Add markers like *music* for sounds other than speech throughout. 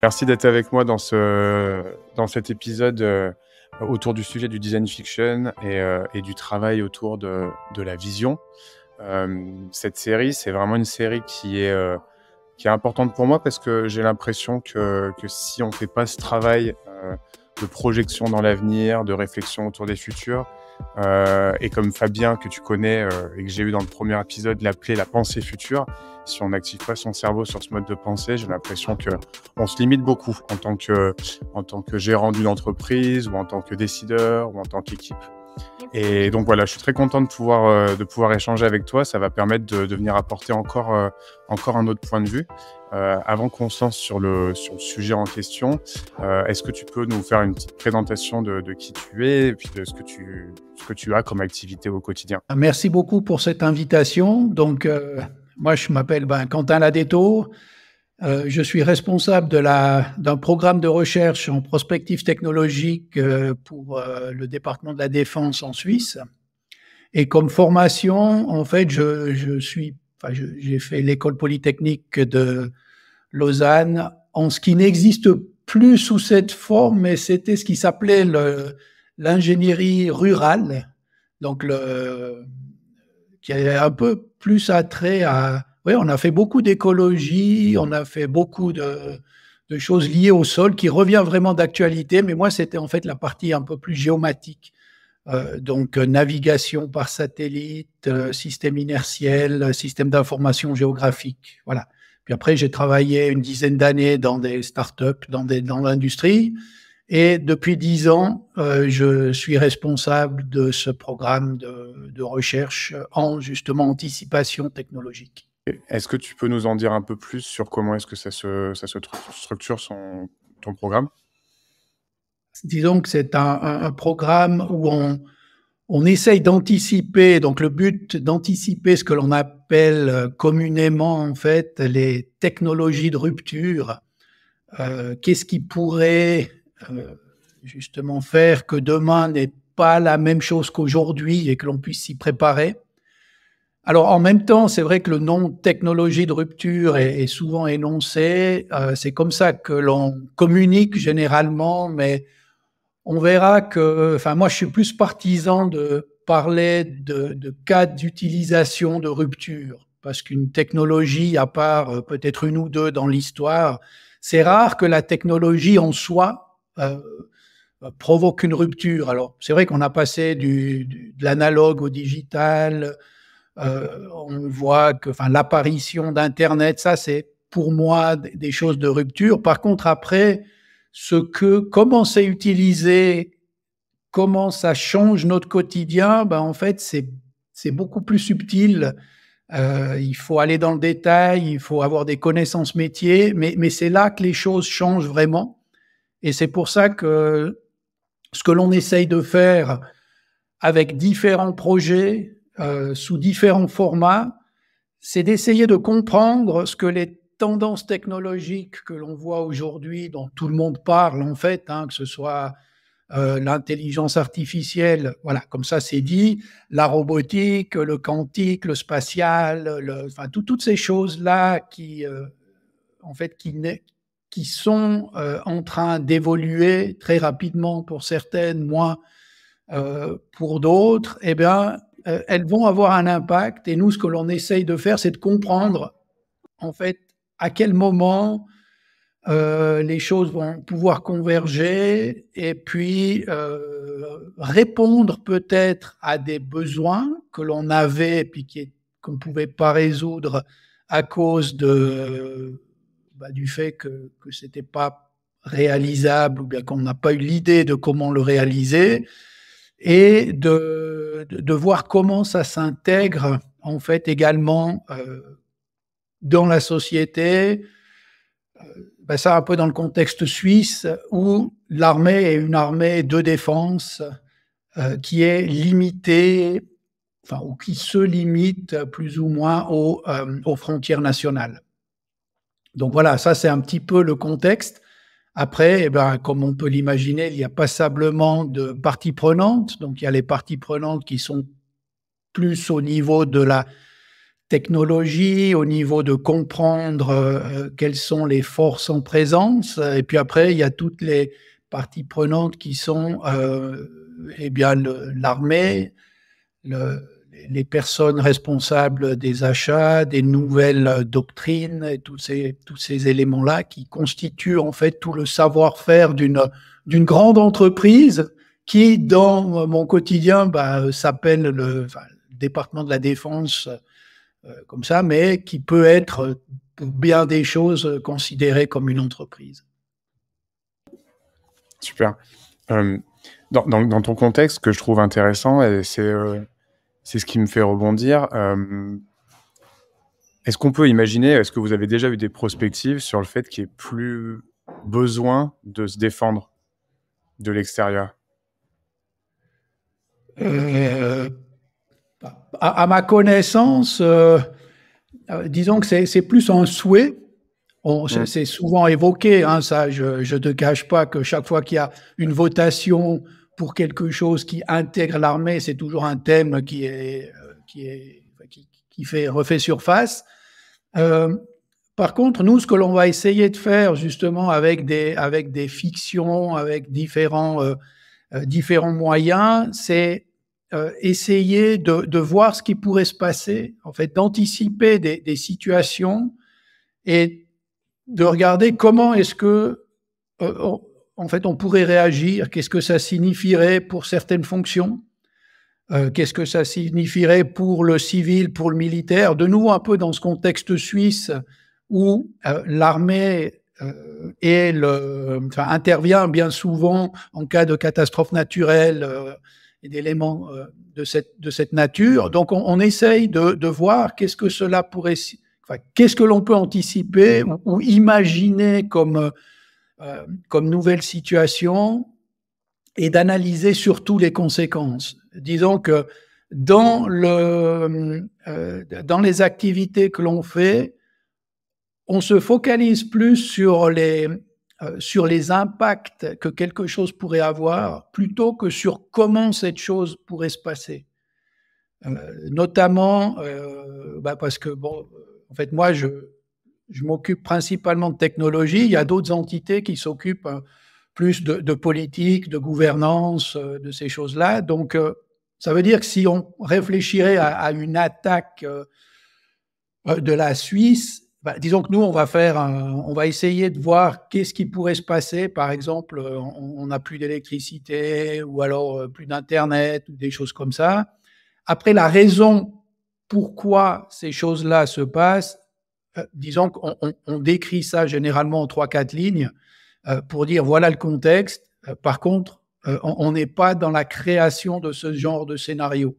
Merci d'être avec moi dans, ce, dans cet épisode euh, autour du sujet du design fiction et, euh, du travail autour de, la vision. Euh, cette série, c'est vraiment une série qui est, qui est importante pour moi parce que j'ai l'impression que, que, si on ne fait pas ce travail de projection dans l'avenir, de réflexion autour des futurs, euh, et comme Fabien, que tu connais euh, et que j'ai eu dans le premier épisode, l'appeler la pensée future, si on n'active pas son cerveau sur ce mode de pensée, j'ai l'impression que on se limite beaucoup en tant que, en tant que gérant d'une entreprise ou en tant que décideur ou en tant qu'équipe. Et donc voilà, je suis très content de pouvoir, euh, de pouvoir échanger avec toi. Ça va permettre de, de venir apporter encore, euh, encore un autre point de vue. Euh, avant qu'on se lance sur le, sur le sujet en question, est-ce que tu peux nous faire une petite présentation de, qui tu es et puis de ce que tu, ce que tu as comme activité au quotidien ah, Merci beaucoup pour cette invitation. Donc, moi, je m'appelle ben, Quentin Ladetto, euh, je suis responsable d'un programme de recherche en prospective technologique euh, pour euh, le département de la défense en Suisse. Et comme formation, en fait, je, je suis, enfin, j'ai fait l'école polytechnique de Lausanne en ce qui n'existe plus sous cette forme, mais c'était ce qui s'appelait l'ingénierie rurale, donc le, qui avait un peu plus attrait à on a fait beaucoup d'écologie, on a fait beaucoup de, choses liées au sol qui revient vraiment d'actualité, mais moi, c'était en fait la partie un peu plus géomatique. Euh, donc, euh, navigation par satellite, euh, système inertiel, système d'information géographique. Voilà. Puis après, j'ai travaillé une dizaine d'années dans des startups, dans, dans l'industrie. Et depuis dix ans, je suis responsable de ce programme de recherche en justement anticipation technologique. Est-ce que tu peux nous en dire un peu plus sur comment est-ce que ça se, structure son, ton programme Disons que c'est un, programme où on, on essaye d'anticiper, donc le but d'anticiper ce que l'on appelle euh, communément en fait les technologies de rupture. Euh, qu'est-ce qui pourrait euh, justement faire que demain n'est pas la même chose qu'aujourd'hui et que l'on puisse s'y préparer alors en même temps, c'est vrai que le nom technologie de rupture est, souvent énoncé. Euh, c'est comme ça que l'on communique généralement, mais on verra que, enfin moi je suis plus partisan de parler de, cas d'utilisation de rupture, parce qu'une technologie, à part euh, peut-être une ou deux dans l'histoire, c'est rare que la technologie en soi euh, provoque une rupture. Alors c'est vrai qu'on a passé de l'analogue au digital euh, on voit que enfin, l'apparition d'Internet, ça c'est pour moi des choses de rupture. Par contre, après, ce que, comment c'est utilisé, comment ça change notre quotidien, ben, en fait, c'est beaucoup plus subtil. Euh, il faut aller dans le détail, il faut avoir des connaissances métiers, mais, mais c'est là que les choses changent vraiment. Et c'est pour ça que ce que l'on essaye de faire avec différents projets, euh, sous différents formats, c'est d'essayer de comprendre ce que les tendances technologiques que l'on voit aujourd'hui, dont tout le monde parle en fait, hein, que ce soit euh, l'intelligence artificielle, voilà, comme ça c'est dit, la robotique, le quantique, le spatial, le, enfin, toutes ces choses-là qui, euh, en fait, qui, qui sont euh, en train d'évoluer très rapidement pour certaines, moins pour d'autres, eh bien, euh, elles vont avoir un impact. Et nous, ce que l'on essaye de faire, c'est de comprendre, en fait, à quel moment euh, les choses vont pouvoir converger et puis euh, répondre peut-être à des besoins que l'on avait et puis qu'on ne pouvait pas résoudre à cause de, bah, du fait que, que ce n'était pas réalisable ou bien qu'on n'a pas eu l'idée de comment le réaliser et de, de voir comment ça s'intègre en fait également euh, dans la société. Euh, ben, ça un peu dans le contexte suisse où l'armée est une armée de défense euh, qui est limitée, enfin ou qui se limite plus ou moins aux, aux frontières nationales. Donc voilà, ça c'est un petit peu le contexte. Après, eh ben, comme on peut l'imaginer, il y a passablement de parties prenantes. Donc, il y a les parties prenantes qui sont plus au niveau de la technologie, au niveau de comprendre euh, quelles sont les forces en présence. Et puis après, il y a toutes les parties prenantes qui sont, euh, eh bien, l'armée, le, les personnes responsables des achats, des nouvelles doctrines, et tous ces, tous ces éléments-là qui constituent en fait tout le savoir-faire d'une, grande entreprise qui, dans mon quotidien, bah, s'appelle le, département de la défense, euh, comme ça, mais qui peut être, pour bien des choses, considérée comme une entreprise. Super. Euh, dans, ton contexte, que je trouve intéressant, c'est... Euh, c'est ce qui me fait rebondir. Est-ce qu'on peut imaginer, est-ce que vous avez déjà eu des prospectives sur le fait qu'il n'y ait plus besoin de se défendre de l'extérieur euh, à, ma connaissance, euh, euh, disons que c'est plus un souhait. C'est souvent évoqué, hein, ça, je ne te cache pas que chaque fois qu'il y a une votation pour quelque chose qui intègre l'armée, c'est toujours un thème qui est euh, qui est qui, fait refait surface. Euh, par contre, nous, ce que l'on va essayer de faire justement avec des avec des fictions, avec différents euh, euh, différents moyens, c'est essayer de, de, voir ce qui pourrait se passer, en fait, d'anticiper des, des, situations et de regarder comment est-ce que euh, en fait, on pourrait réagir. Qu'est-ce que ça signifierait pour certaines fonctions euh, Qu'est-ce que ça signifierait pour le civil, pour le militaire De nouveau, un peu dans ce contexte suisse où euh, l'armée euh, intervient bien souvent en cas de catastrophe naturelle et d'éléments de cette, de cette nature. Donc, on, essaye de, voir qu'est-ce que cela pourrait, qu'est-ce que l'on peut anticiper ou imaginer comme euh, comme nouvelle situation et d'analyser surtout les conséquences. Disons que dans, le, euh, dans les activités que l'on fait, on se focalise plus sur les, euh, sur les impacts que quelque chose pourrait avoir plutôt que sur comment cette chose pourrait se passer. notamment, bah, parce que, bon, en fait, moi, je, je m'occupe principalement de technologie. Il y a d'autres entités qui s'occupent euh, plus de, politique, de gouvernance, euh, de ces choses-là. Donc, euh, ça veut dire que si on réfléchirait à, une attaque de la Suisse, bah, disons que nous, on va faire, on va essayer de voir qu'est-ce qui pourrait se passer. Par exemple, on n'a plus d'électricité ou alors plus d'internet ou des choses comme ça. Après, la raison pourquoi ces choses-là se passent, euh, disons qu'on décrit ça généralement en 3-4 lignes euh, pour dire voilà le contexte. Euh, par contre, on n'est pas dans la création de ce genre de scénario.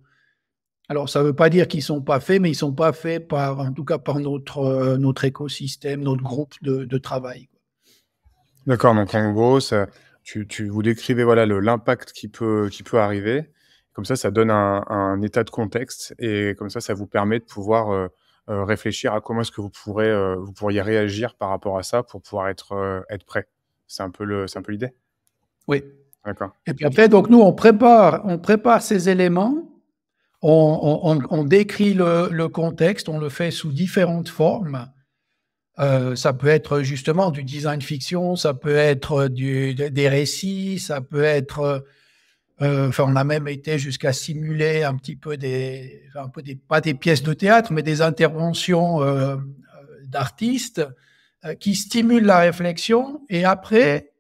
Alors, ça ne veut pas dire qu'ils ne sont pas faits, mais ils ne sont pas faits par, en tout cas, par notre, notre écosystème, notre groupe de, travail. D'accord, donc en gros, tu, tu, vous décrivez voilà l'impact qui peut, qui peut arriver. Comme ça, ça donne un, état de contexte et comme ça, ça vous permet de pouvoir euh, réfléchir à comment est-ce que vous, pourrez, euh, vous pourriez réagir par rapport à ça pour pouvoir être, euh, être prêt. C'est un peu l'idée Oui. D'accord. Et puis après, donc nous, on prépare, on prépare ces éléments, on, on, décrit le, le, contexte, on le fait sous différentes formes. ça peut être justement du design fiction, ça peut être du, des récits, ça peut être euh, enfin, on a même été jusqu'à simuler un petit peu des, un peu des, pas des pièces de théâtre, mais des interventions euh, euh, d'artistes qui stimulent la réflexion. Et après,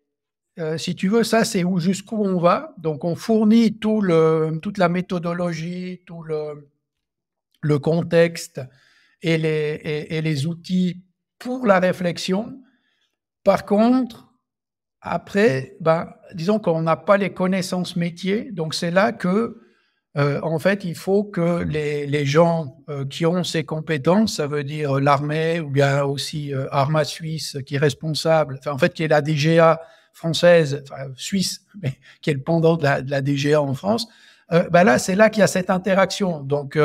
si tu veux, ça c'est où jusqu'où on va. Donc, on fournit tout le, toute la méthodologie, tout le, contexte et les, et les outils pour la réflexion. Par contre, après, ben, disons qu'on n'a pas les connaissances métiers, donc c'est là que, euh, en fait, il faut que les, les gens euh, qui ont ces compétences, ça veut dire euh, l'armée ou bien aussi euh, Arma Suisse qui est responsable, enfin, en fait, qui est la DGA française, enfin, suisse, *laughs* mais qui est le pendant de la, DGA en France, ben là, c'est là qu'il y a cette interaction. Donc,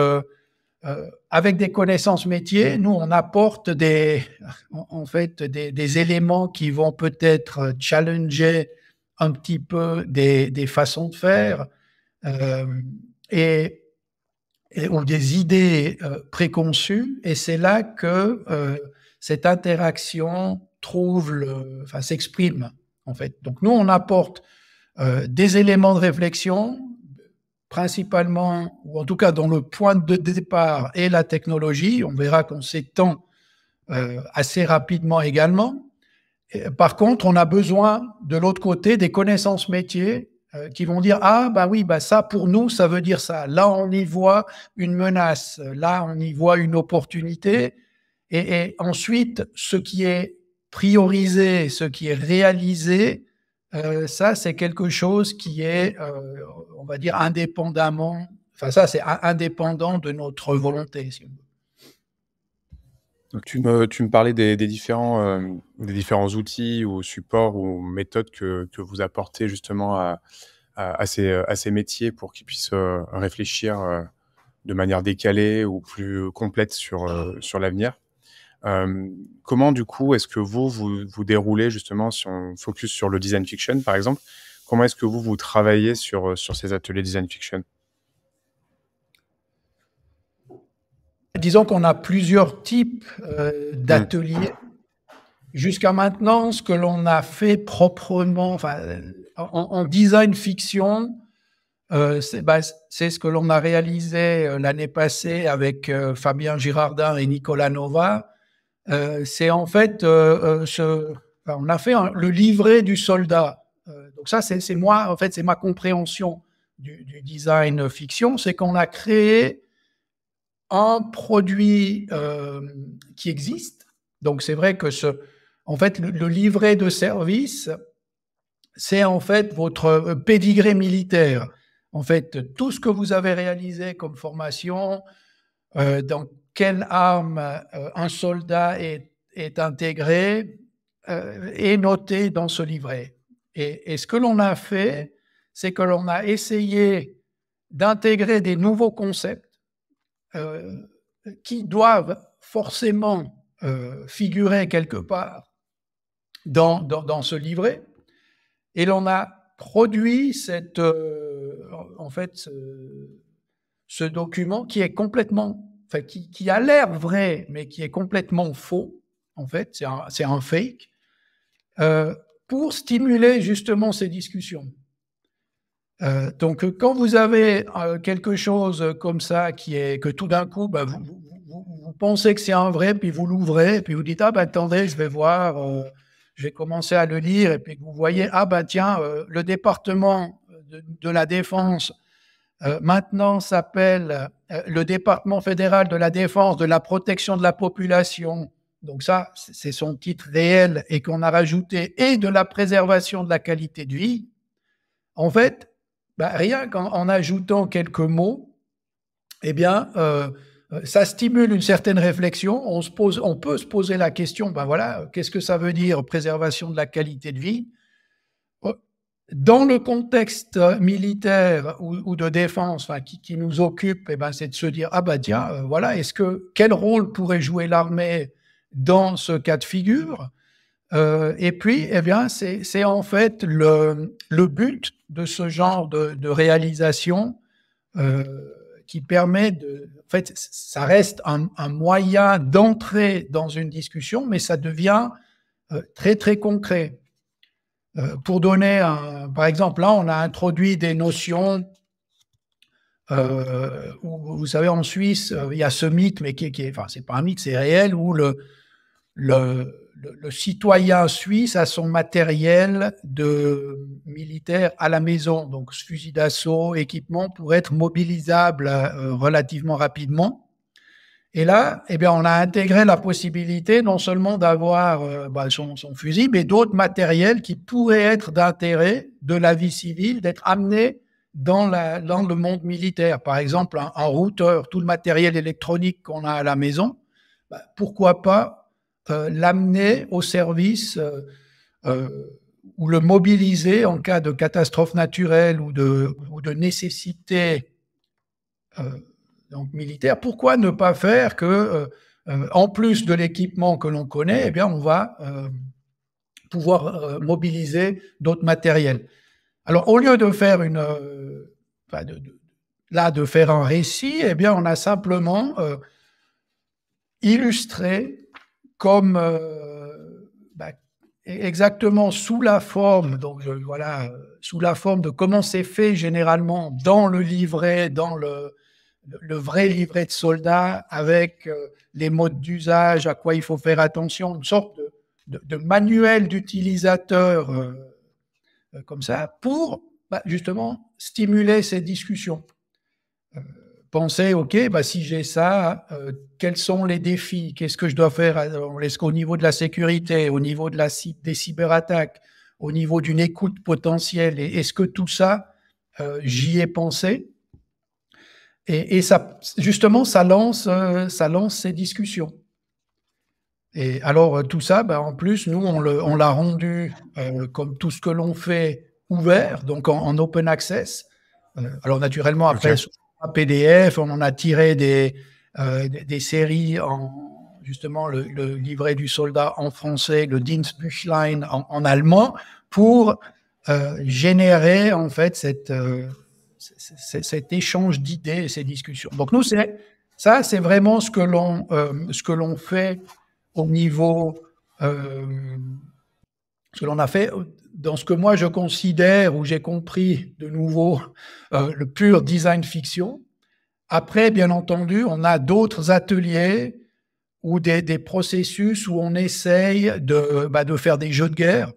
euh, avec des connaissances métiers, nous, on apporte des, en fait, des, des éléments qui vont peut-être challenger un petit peu des, des façons de faire euh, et, ou des idées euh, préconçues. Et c'est là que euh, cette interaction trouve le, enfin, s'exprime, en fait. Donc, nous, on apporte des éléments de réflexion, principalement, ou en tout cas dont le point de départ est la technologie. On verra qu'on s'étend euh, assez rapidement également. par contre, on a besoin de l'autre côté des connaissances métiers euh, qui vont dire ah bah oui bah ça pour nous ça veut dire ça. Là on y voit une menace, là on y voit une opportunité. et ensuite, ce qui est priorisé, ce qui est réalisé, euh, ça, c'est quelque chose qui est, euh, on va dire, indépendamment, enfin ça, c'est indépendant de notre volonté, tu me, tu me parlais des, différents, euh, des différents outils ou supports ou méthodes que, que vous apportez justement à, à, ces, à ces, métiers pour qu'ils puissent réfléchir de manière décalée ou plus complète sur, sur l'avenir comment du coup est-ce que vous, vous déroulez justement si on focus sur le design fiction par exemple Comment est-ce que vous vous travaillez sur euh, ces ateliers design fiction Disons qu'on a plusieurs types euh, mmh. d'ateliers. Jusqu'à maintenant, ce que l'on a fait proprement, en, design fiction, euh, bah, c'est ce que l'on a réalisé l'année passée avec Fabien Girardin et Nicolas Nova. Euh, c'est en fait, euh, euh, ce, on a fait le livret du soldat. donc ça, c'est moi, en fait, c'est ma compréhension du, design fiction, c'est qu'on a créé un produit qui existe. Donc c'est vrai que ce, en fait, le, livret de service, c'est en fait votre pédigré militaire. En fait, tout ce que vous avez réalisé comme formation, dans quelle arme euh, un soldat est, intégré euh, est noté dans ce livret. Et, ce que l'on a fait, c'est que l'on a essayé d'intégrer des nouveaux concepts euh, qui doivent forcément figurer quelque part dans, dans, ce livret. Et l'on a produit cette, en fait, ce document qui est complètement qui, qui, a l'air vrai, mais qui est complètement faux, en fait, c'est un, fake, euh, pour stimuler justement ces discussions. Euh, donc, quand vous avez euh, quelque chose comme ça qui est que tout d'un coup, bah, vous, pensez que c'est un vrai, puis vous l'ouvrez, puis vous dites ah ben attendez, je vais voir, j'ai commencé à le lire, et puis vous voyez ah ben tiens, le département de, de la défense maintenant s'appelle euh, le département fédéral de la défense, de la protection de la population, donc ça, c'est son titre réel et qu'on a rajouté, et de la préservation de la qualité de vie, en fait, bah, rien qu'en ajoutant quelques mots, eh bien, euh, ça stimule une certaine réflexion. On, se pose, on peut se poser la question, ben voilà, qu'est-ce que ça veut dire préservation de la qualité de vie dans le contexte militaire ou, de défense enfin, qui, qui, nous occupe, eh ben, c'est de se dire ah bah tiens, euh, voilà, est-ce que quel rôle pourrait jouer l'armée dans ce cas de figure euh, Et puis, eh bien, c'est en fait le, but de ce genre de, réalisation euh, qui permet de. En fait, ça reste un, un moyen d'entrer dans une discussion, mais ça devient très très concret. Euh, pour donner, par exemple, là, on a introduit des notions. Euh, vous savez, en Suisse, euh, il y a ce mythe, mais qui, qui enfin, c'est pas un mythe, c'est réel, où le, le, citoyen suisse a son matériel de militaire à la maison, donc fusil d'assaut, équipement, pour être mobilisable euh, relativement rapidement. Et là, eh bien, on a intégré la possibilité non seulement d'avoir euh, bah, son, son, fusil, mais d'autres matériels qui pourraient être d'intérêt de la vie civile, d'être amenés dans, la, dans le monde militaire. Par exemple, un, routeur, tout le matériel électronique qu'on a à la maison, bah, pourquoi pas euh, l'amener au service euh, ou le mobiliser en cas de catastrophe naturelle ou de, ou de nécessité donc militaire, pourquoi ne pas faire que, euh, euh, en plus de l'équipement que l'on connaît, eh bien, on va euh, pouvoir mobiliser d'autres matériels Alors, au lieu de faire une, là, de faire un récit, eh bien, on a simplement illustré comme bah, exactement sous la forme, donc voilà, sous la forme de comment c'est fait généralement dans le livret, dans le le vrai livret de soldat avec euh, les modes d'usage, à quoi il faut faire attention, une sorte de, manuel d'utilisateur euh, euh, comme ça pour bah, justement stimuler ces discussions. penser, OK, bah, si j'ai ça, quels sont les défis Qu'est-ce que je dois faire Est-ce qu'au niveau de la sécurité, au niveau de la, des cyberattaques, au niveau d'une écoute potentielle, est-ce que tout ça, j'y ai pensé et, ça, justement, ça lance, euh, ça lance ces discussions. Et alors, euh, tout ça, ben, en plus, nous, on, on l'a rendu, euh, comme tout ce que l'on fait, ouvert, donc en, open access. alors, naturellement, après, sur un PDF, on en a tiré des, des, séries en, justement le, livret du soldat en français, le Dienstbüchlein en, allemand, pour générer en fait cette, cet échange d'idées et ces discussions. Donc nous, c'est ça, c'est vraiment ce que l'on euh, ce que l'on fait au niveau euh, ce que l'on a fait dans ce que moi je considère ou j'ai compris de nouveau euh, le pur design fiction. Après, bien entendu, on a d'autres ateliers ou des, processus où on essaye bah, de faire des jeux de guerre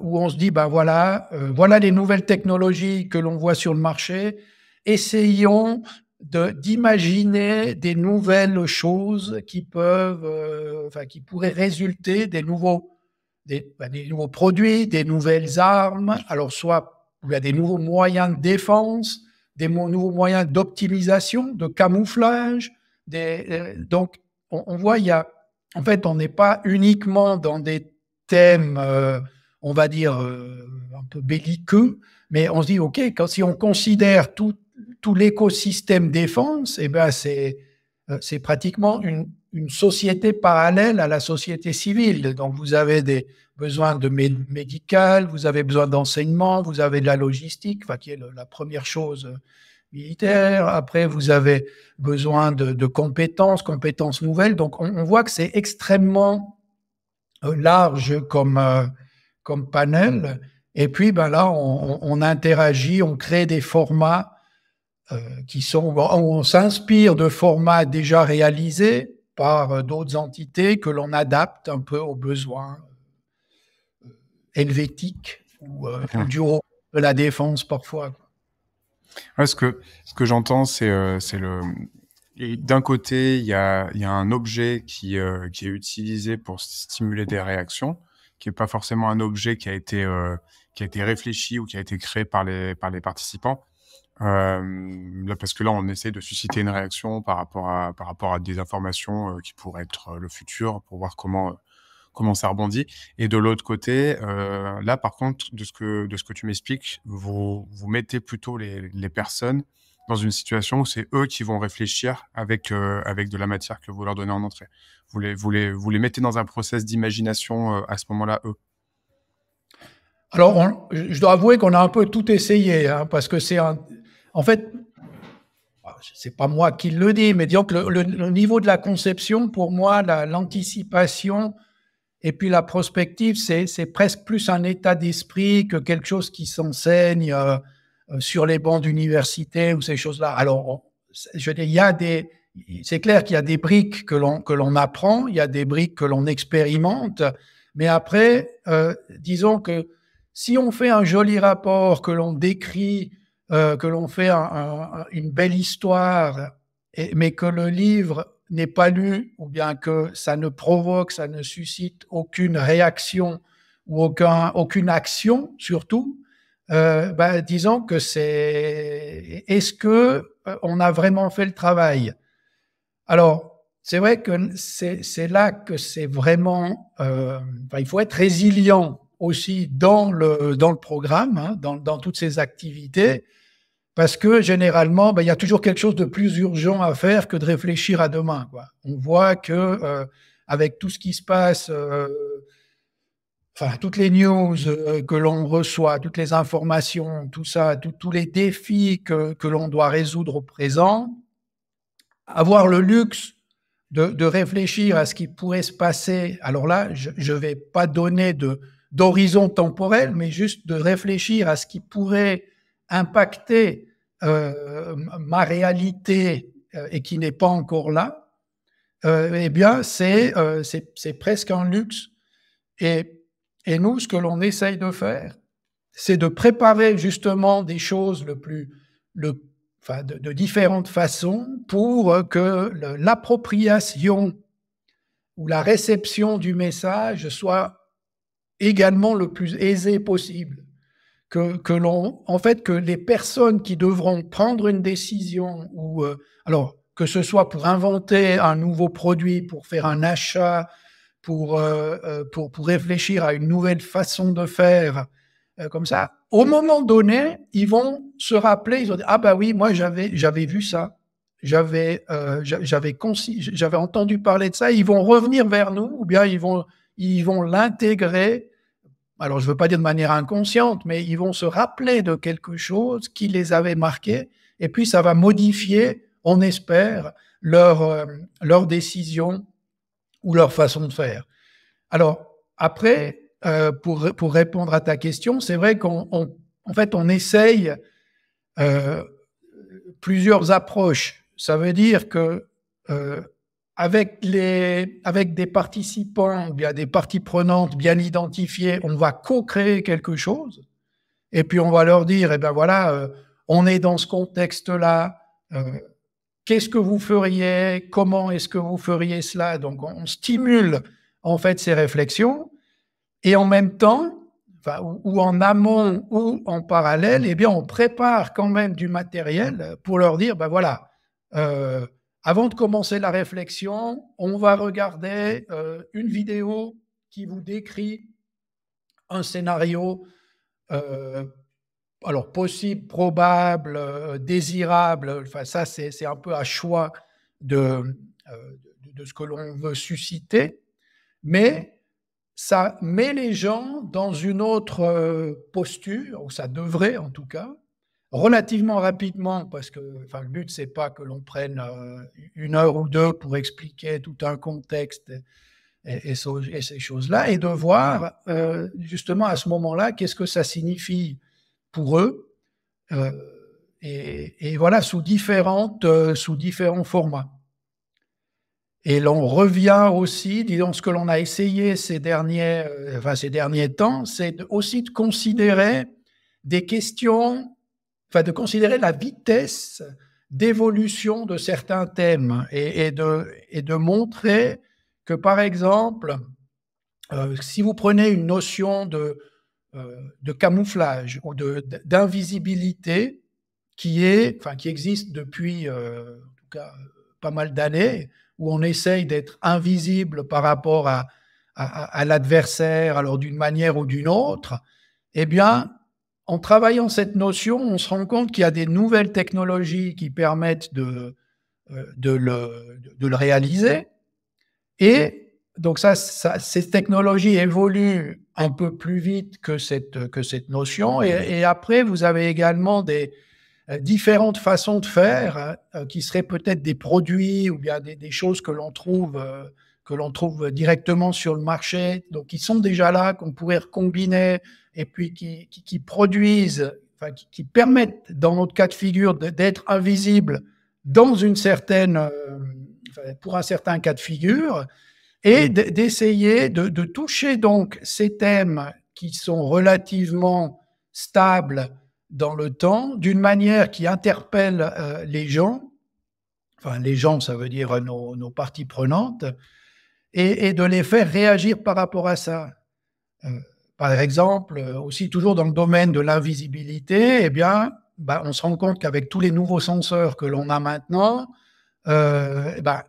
où on se dit, ben voilà, euh, voilà les nouvelles technologies que l'on voit sur le marché, essayons d'imaginer des nouvelles choses qui peuvent, euh, enfin, qui pourraient résulter des nouveaux, des, ben, des, nouveaux produits, des nouvelles armes. Alors, soit il y a des nouveaux moyens de défense, des nouveaux moyens d'optimisation, de camouflage. Euh, donc, on, voit, il y a, en fait, on n'est pas uniquement dans des thèmes on va dire, euh, un peu belliqueux, mais on se dit, OK, si on considère tout, tout l'écosystème défense, et eh ben c'est euh, c'est pratiquement une, société parallèle à la société civile. Donc vous avez des besoins de médical, vous avez besoin d'enseignement, vous avez de la logistique, enfin, qui est la première chose euh, militaire. Après, vous avez besoin de, compétences, compétences nouvelles. Donc on voit que c'est extrêmement large comme, comme panel. Mm. Et puis, ben là, on, interagit, on crée des formats euh, qui sont, on s'inspire de formats déjà réalisés par euh, d'autres entités que l'on adapte un peu aux besoins euh, helvétiques ou ah. du rôle de la défense parfois. ce que, j'entends, c'est que D'un côté, il y a, un objet qui est utilisé pour stimuler des réactions qui est pas forcément un objet qui a été euh, qui a été réfléchi ou qui a été créé par les par les participants. Euh, parce que là, on essaie de susciter une réaction par rapport à par rapport à des informations euh, qui pourraient être le futur, pour voir comment comment ça rebondit. Et de l'autre côté, là, par contre, de ce que, de ce que tu m'expliques, vous, vous mettez plutôt les, les personnes dans une situation où c'est eux qui vont réfléchir avec, euh, avec de la matière que vous leur donnez en entrée. Vous les, vous les, vous les mettez dans un process d'imagination euh, à ce moment-là, eux. Alors, je dois avouer qu'on a un peu tout essayé, hein, parce que c'est un... En fait, ah, c'est pas moi qui le dis, mais disons que le, niveau de la conception, pour moi, l'anticipation et puis la prospective, c'est presque plus un état d'esprit que quelque chose qui s'enseigne. Euh, euh, sur les bancs d'université ou ces choses-là. Alors, je veux il y a des, c'est clair qu'il y a des briques que l'on que l'on apprend, il y a des briques que l'on expérimente, mais après, euh, disons que si on fait un joli rapport, que l'on décrit, euh, que l'on fait une belle histoire, mais que le livre n'est pas lu ou bien que ça ne provoque, ça ne suscite aucune réaction ou aucun, aucune action surtout, euh, bah, disons que c'est est-ce que euh, on a vraiment fait le travail Alors c'est vrai que c'est là que c'est vraiment euh, il faut être résilient aussi dans le dans le programme, hein, dans, dans, toutes ces activités. Parce que généralement, bah, il y a toujours quelque chose de plus urgent à faire que de réfléchir à demain. Quoi. On voit que avec tout ce qui se passe enfin toutes les news euh, que l'on reçoit, toutes les informations, tout ça, tous les défis que, que l'on doit résoudre au présent, avoir le luxe de, de, réfléchir à ce qui pourrait se passer. Alors là, je ne vais pas donner de d'horizon temporel, mais juste de réfléchir à ce qui pourrait impacter euh, ma réalité euh, et qui n'est pas encore là, eh bien, c'est c'est presque un luxe. Et et nous, ce que l'on essaye de faire, c'est de préparer justement des choses le plus, enfin, de, différentes façons pour que l'appropriation ou la réception du message soit également le plus aisé possible. Que, que l'on, en fait, que les personnes qui devront prendre une décision ou, euh, alors, que ce soit pour inventer un nouveau produit, pour faire un achat, pour, euh, euh, pour, pour réfléchir à une nouvelle façon de faire euh, comme ça, au moment donné, ils vont se rappeler, ils vont dire, ah bah oui, moi j'avais, j'avais vu ça, j'avais, j'avais, j'avais entendu parler de ça, ils vont revenir vers nous, ou bien ils vont, ils vont l'intégrer, alors je ne veux pas dire de manière inconsciente, mais ils vont se rappeler de quelque chose qui les avait marqués, et puis ça va modifier, on espère, leur, leur décision ou leur façon de faire. Alors, après, euh, pour, pour, répondre à ta question, c'est vrai qu'on en fait, on essaye euh, plusieurs approches. Ça veut dire que euh, avec, les, avec des participants, bien des parties prenantes bien identifiées, on va co-créer quelque chose. Et puis on va leur dire, eh ben voilà, euh, on est dans ce contexte-là euh, qu'est-ce que vous feriez, comment est-ce que vous feriez cela. Donc on stimule en fait ces réflexions et en même temps, ou, en amont ou en parallèle, eh bien on prépare quand même du matériel pour leur dire, ben voilà, euh, avant de commencer la réflexion, on va regarder euh, une vidéo qui vous décrit un scénario euh, alors possible, probable, euh, désirable, enfin ça c'est un peu à choix euh, de, ce que l'on veut susciter, mais ça met les gens dans une autre euh, posture, ou ça devrait en tout cas, relativement rapidement, parce que enfin, le but c'est pas que l'on prenne une heure ou deux pour expliquer tout un contexte et ces choses-là, et de voir justement à ce moment-là qu'est-ce que ça signifie pour eux. Euh, et, voilà, sous, différentes, euh, sous différents formats. Et l'on revient aussi, disons, ce que l'on a essayé ces derniers, euh, enfin, ces derniers temps, c'est aussi de considérer des questions, enfin, de considérer la vitesse d'évolution de certains thèmes et, de, et de montrer que, par exemple, si vous prenez une notion de, euh, de camouflage ou d'invisibilité qui est, enfin, qui existe depuis euh, cas pas mal d'années, où on essaye d'être invisible par rapport à, à, l'adversaire, alors d'une manière ou d'une autre. Eh bien, en travaillant cette notion, on se rend compte qu'il y a des nouvelles technologies qui permettent de, euh, de, le, de le réaliser. Et donc ça, ça, ces technologies évoluent un peu plus vite que cette, que cette notion. Et, après, vous avez également des euh, différentes façons de faire euh, qui seraient peut-être des produits ou bien des, choses que l'on trouve euh, que l'on trouve directement sur le marché, donc qui sont déjà là, qu'on pourrait recombiner, et puis qui, qui, produisent, enfin, qui, permettent, dans notre cas de figure, d'être invisibles dans une certaine, pour un certain cas de figure, et d'essayer de, toucher donc ces thèmes qui sont relativement stables dans le temps, d'une manière qui interpelle euh, les gens, enfin les gens, ça veut dire nos, parties prenantes, et, de les faire réagir par rapport à ça. Euh, par exemple, aussi toujours dans le domaine de l'invisibilité, eh bien, bah, on se rend compte qu'avec tous les nouveaux senseurs que l'on a maintenant, euh, eh ben,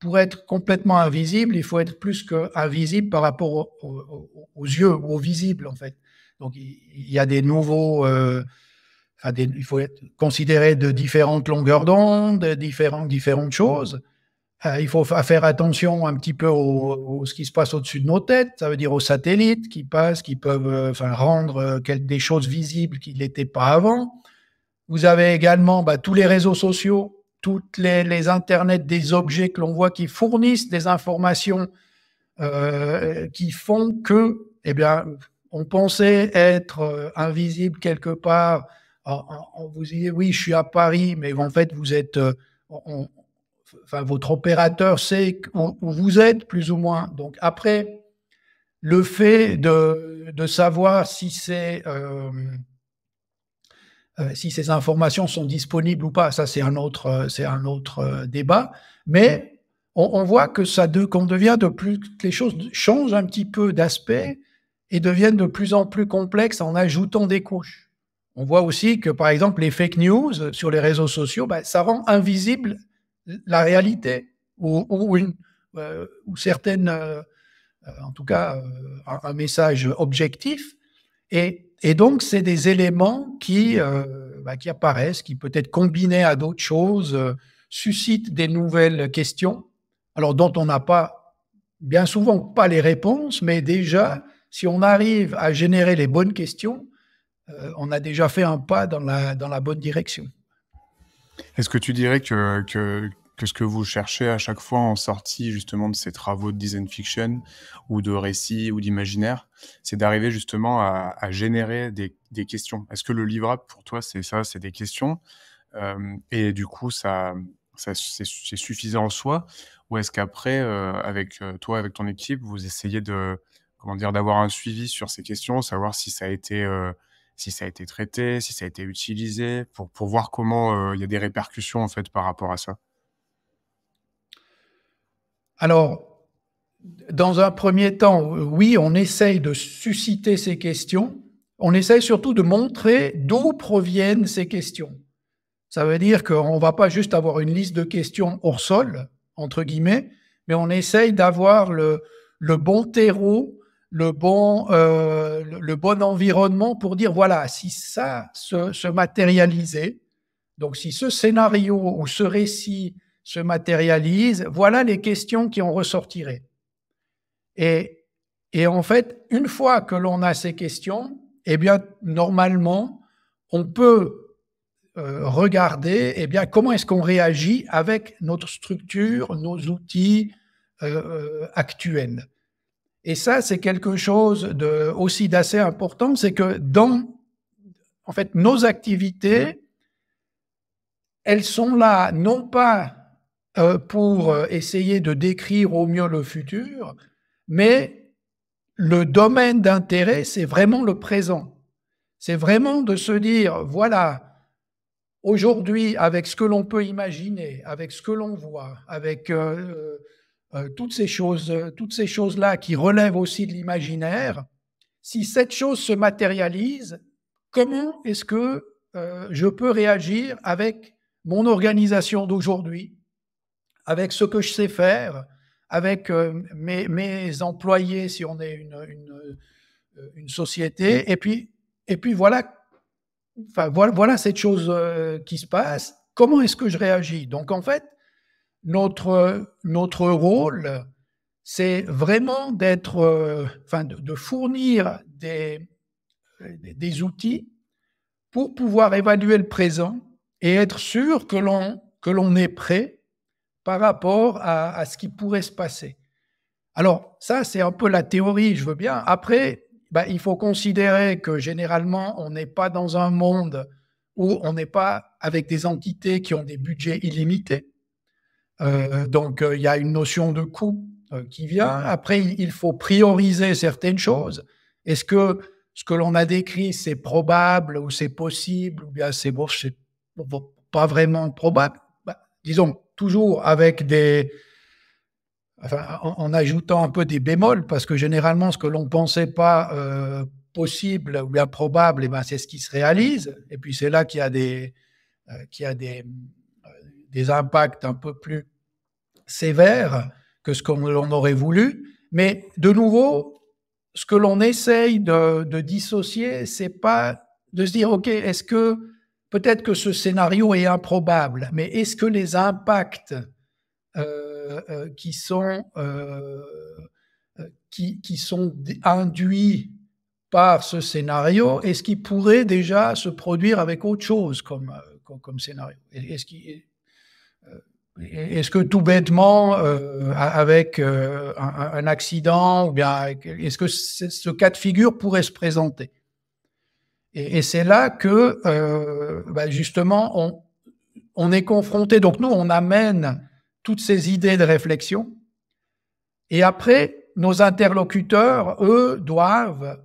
pour être complètement invisible, il faut être plus qu'invisible par rapport aux yeux ou aux visibles, en fait. Donc, il y a des nouveaux. Euh, il faut être considéré de différentes longueurs d'onde, différentes, différentes choses. Euh, il faut faire attention un petit peu au, ce qui se passe au-dessus de nos têtes, ça veut dire aux satellites qui passent, qui peuvent euh, enfin, rendre des choses visibles qui l'étaient pas avant. Vous avez également bah, tous les réseaux sociaux toutes les, internets des objets que l'on voit qui fournissent des informations euh, qui font que, eh bien, on pensait être euh, invisible quelque part. On vous dit oui, je suis à Paris, mais en fait, vous êtes, euh, enfin, votre opérateur sait où vous êtes plus ou moins. Donc après, le fait de, de savoir si c'est euh, si ces informations sont disponibles ou pas, ça c'est un autre, euh, c'est un autre euh, débat. Mais on, voit que ça qu'on devient de plus, les choses changent un petit peu d'aspect et deviennent de plus en plus complexes en ajoutant des couches. On voit aussi que par exemple les fake news sur les réseaux sociaux, bah, ça rend invisible la réalité ou, ou, certaines, en tout cas, un, un message objectif. Et et donc, c'est des éléments qui, euh, bah, qui apparaissent, qui peut-être combinés à d'autres choses, euh, suscitent des nouvelles questions, alors dont on n'a pas, bien souvent, pas les réponses, mais déjà, si on arrive à générer les bonnes questions, euh, on a déjà fait un pas dans la, dans la bonne direction. Est-ce que tu dirais que, que, que ce que vous cherchez à chaque fois en sortie justement de ces travaux de design fiction ou de récits ou d'imaginaire, c'est d'arriver justement à, générer des, questions. Est-ce que le livrable pour toi c'est ça, c'est des questions euh, et du coup ça, c'est suffisant en soi ou est-ce qu'après euh, avec euh, toi avec ton équipe vous essayez de comment dire d'avoir un suivi sur ces questions, savoir si ça a été si ça a été traité, si ça a été utilisé, pour, pour voir comment il y a des répercussions en fait par rapport à ça. Alors, dans un premier temps, oui, on essaye de susciter ces questions. On essaye surtout de montrer d'où proviennent ces questions. Ça veut dire qu'on ne va pas juste avoir une liste de questions hors sol, entre guillemets, mais on essaye d'avoir le, bon terreau, euh, le bon, environnement pour dire, voilà, si ça se matérialisait, donc si ce scénario ou ce récit se matérialise. Voilà les questions qui en ressortiraient. Et, et en fait, une fois que l'on a ces questions, eh bien, normalement, on peut euh, regarder eh bien, comment est-ce qu'on réagit avec notre structure, nos outils euh, euh, actuels. Et ça, c'est quelque chose de, aussi d'assez important, c'est que dans en fait, nos activités, elles sont là non pas euh, pour euh, essayer de décrire au mieux le futur, mais le domaine d'intérêt, c'est vraiment le présent. C'est vraiment de se dire, voilà, aujourd'hui, avec ce que l'on peut imaginer, avec ce que l'on voit, avec euh, toutes ces choses, toutes ces choses-là qui relèvent aussi de l'imaginaire, si cette chose se matérialise, comment est-ce que je peux réagir avec mon organisation d'aujourd'hui, avec ce que je sais faire, avec euh, mes, employés si on est une, euh, société. Et puis, et puis voilà, enfin, voilà, cette chose euh, qui se passe. Comment est-ce que je réagis Donc en fait, notre, notre rôle, c'est vraiment d'être, enfin, de, fournir des, des outils pour pouvoir évaluer le présent et être sûr que l'on est prêt par rapport à, ce qui pourrait se passer. Alors, ça, c'est un peu la théorie, je veux bien. Après, bah, il faut considérer que généralement, on n'est pas dans un monde où on n'est pas avec des entités qui ont des budgets illimités. Euh, donc, euh, il y a une notion de coût euh, qui vient. Après, il faut prioriser certaines choses. Est-ce que ce que l'on a décrit, c'est probable ou c'est possible ou bien c'est bon, pas vraiment probable bah, Disons, toujours avec des, Enfin, en, ajoutant un peu des bémols, parce que généralement, ce que l'on ne pensait pas euh, possible ou improbable, eh ben, c'est ce qui se réalise. Et puis, c'est là qu'il y a, des, euh, y a des, euh, des, impacts un peu plus sévères que ce qu'on l'on aurait voulu. Mais de nouveau, ce que l'on essaye de, de dissocier, c'est pas de se dire, OK, est-ce que Peut-être que ce scénario est improbable, mais est-ce que les impacts euh, euh, qui, sont, euh, qui, sont induits par ce scénario, est-ce qu'ils pourraient déjà se produire avec autre chose comme, comme, scénario Est-ce que tout bêtement, avec un, accident, ou bien est-ce que ce cas de figure pourrait se présenter et, c'est là que, euh, bah, justement, on, est confronté. Donc nous, on amène toutes ces idées de réflexion. Et après, nos interlocuteurs, eux, doivent,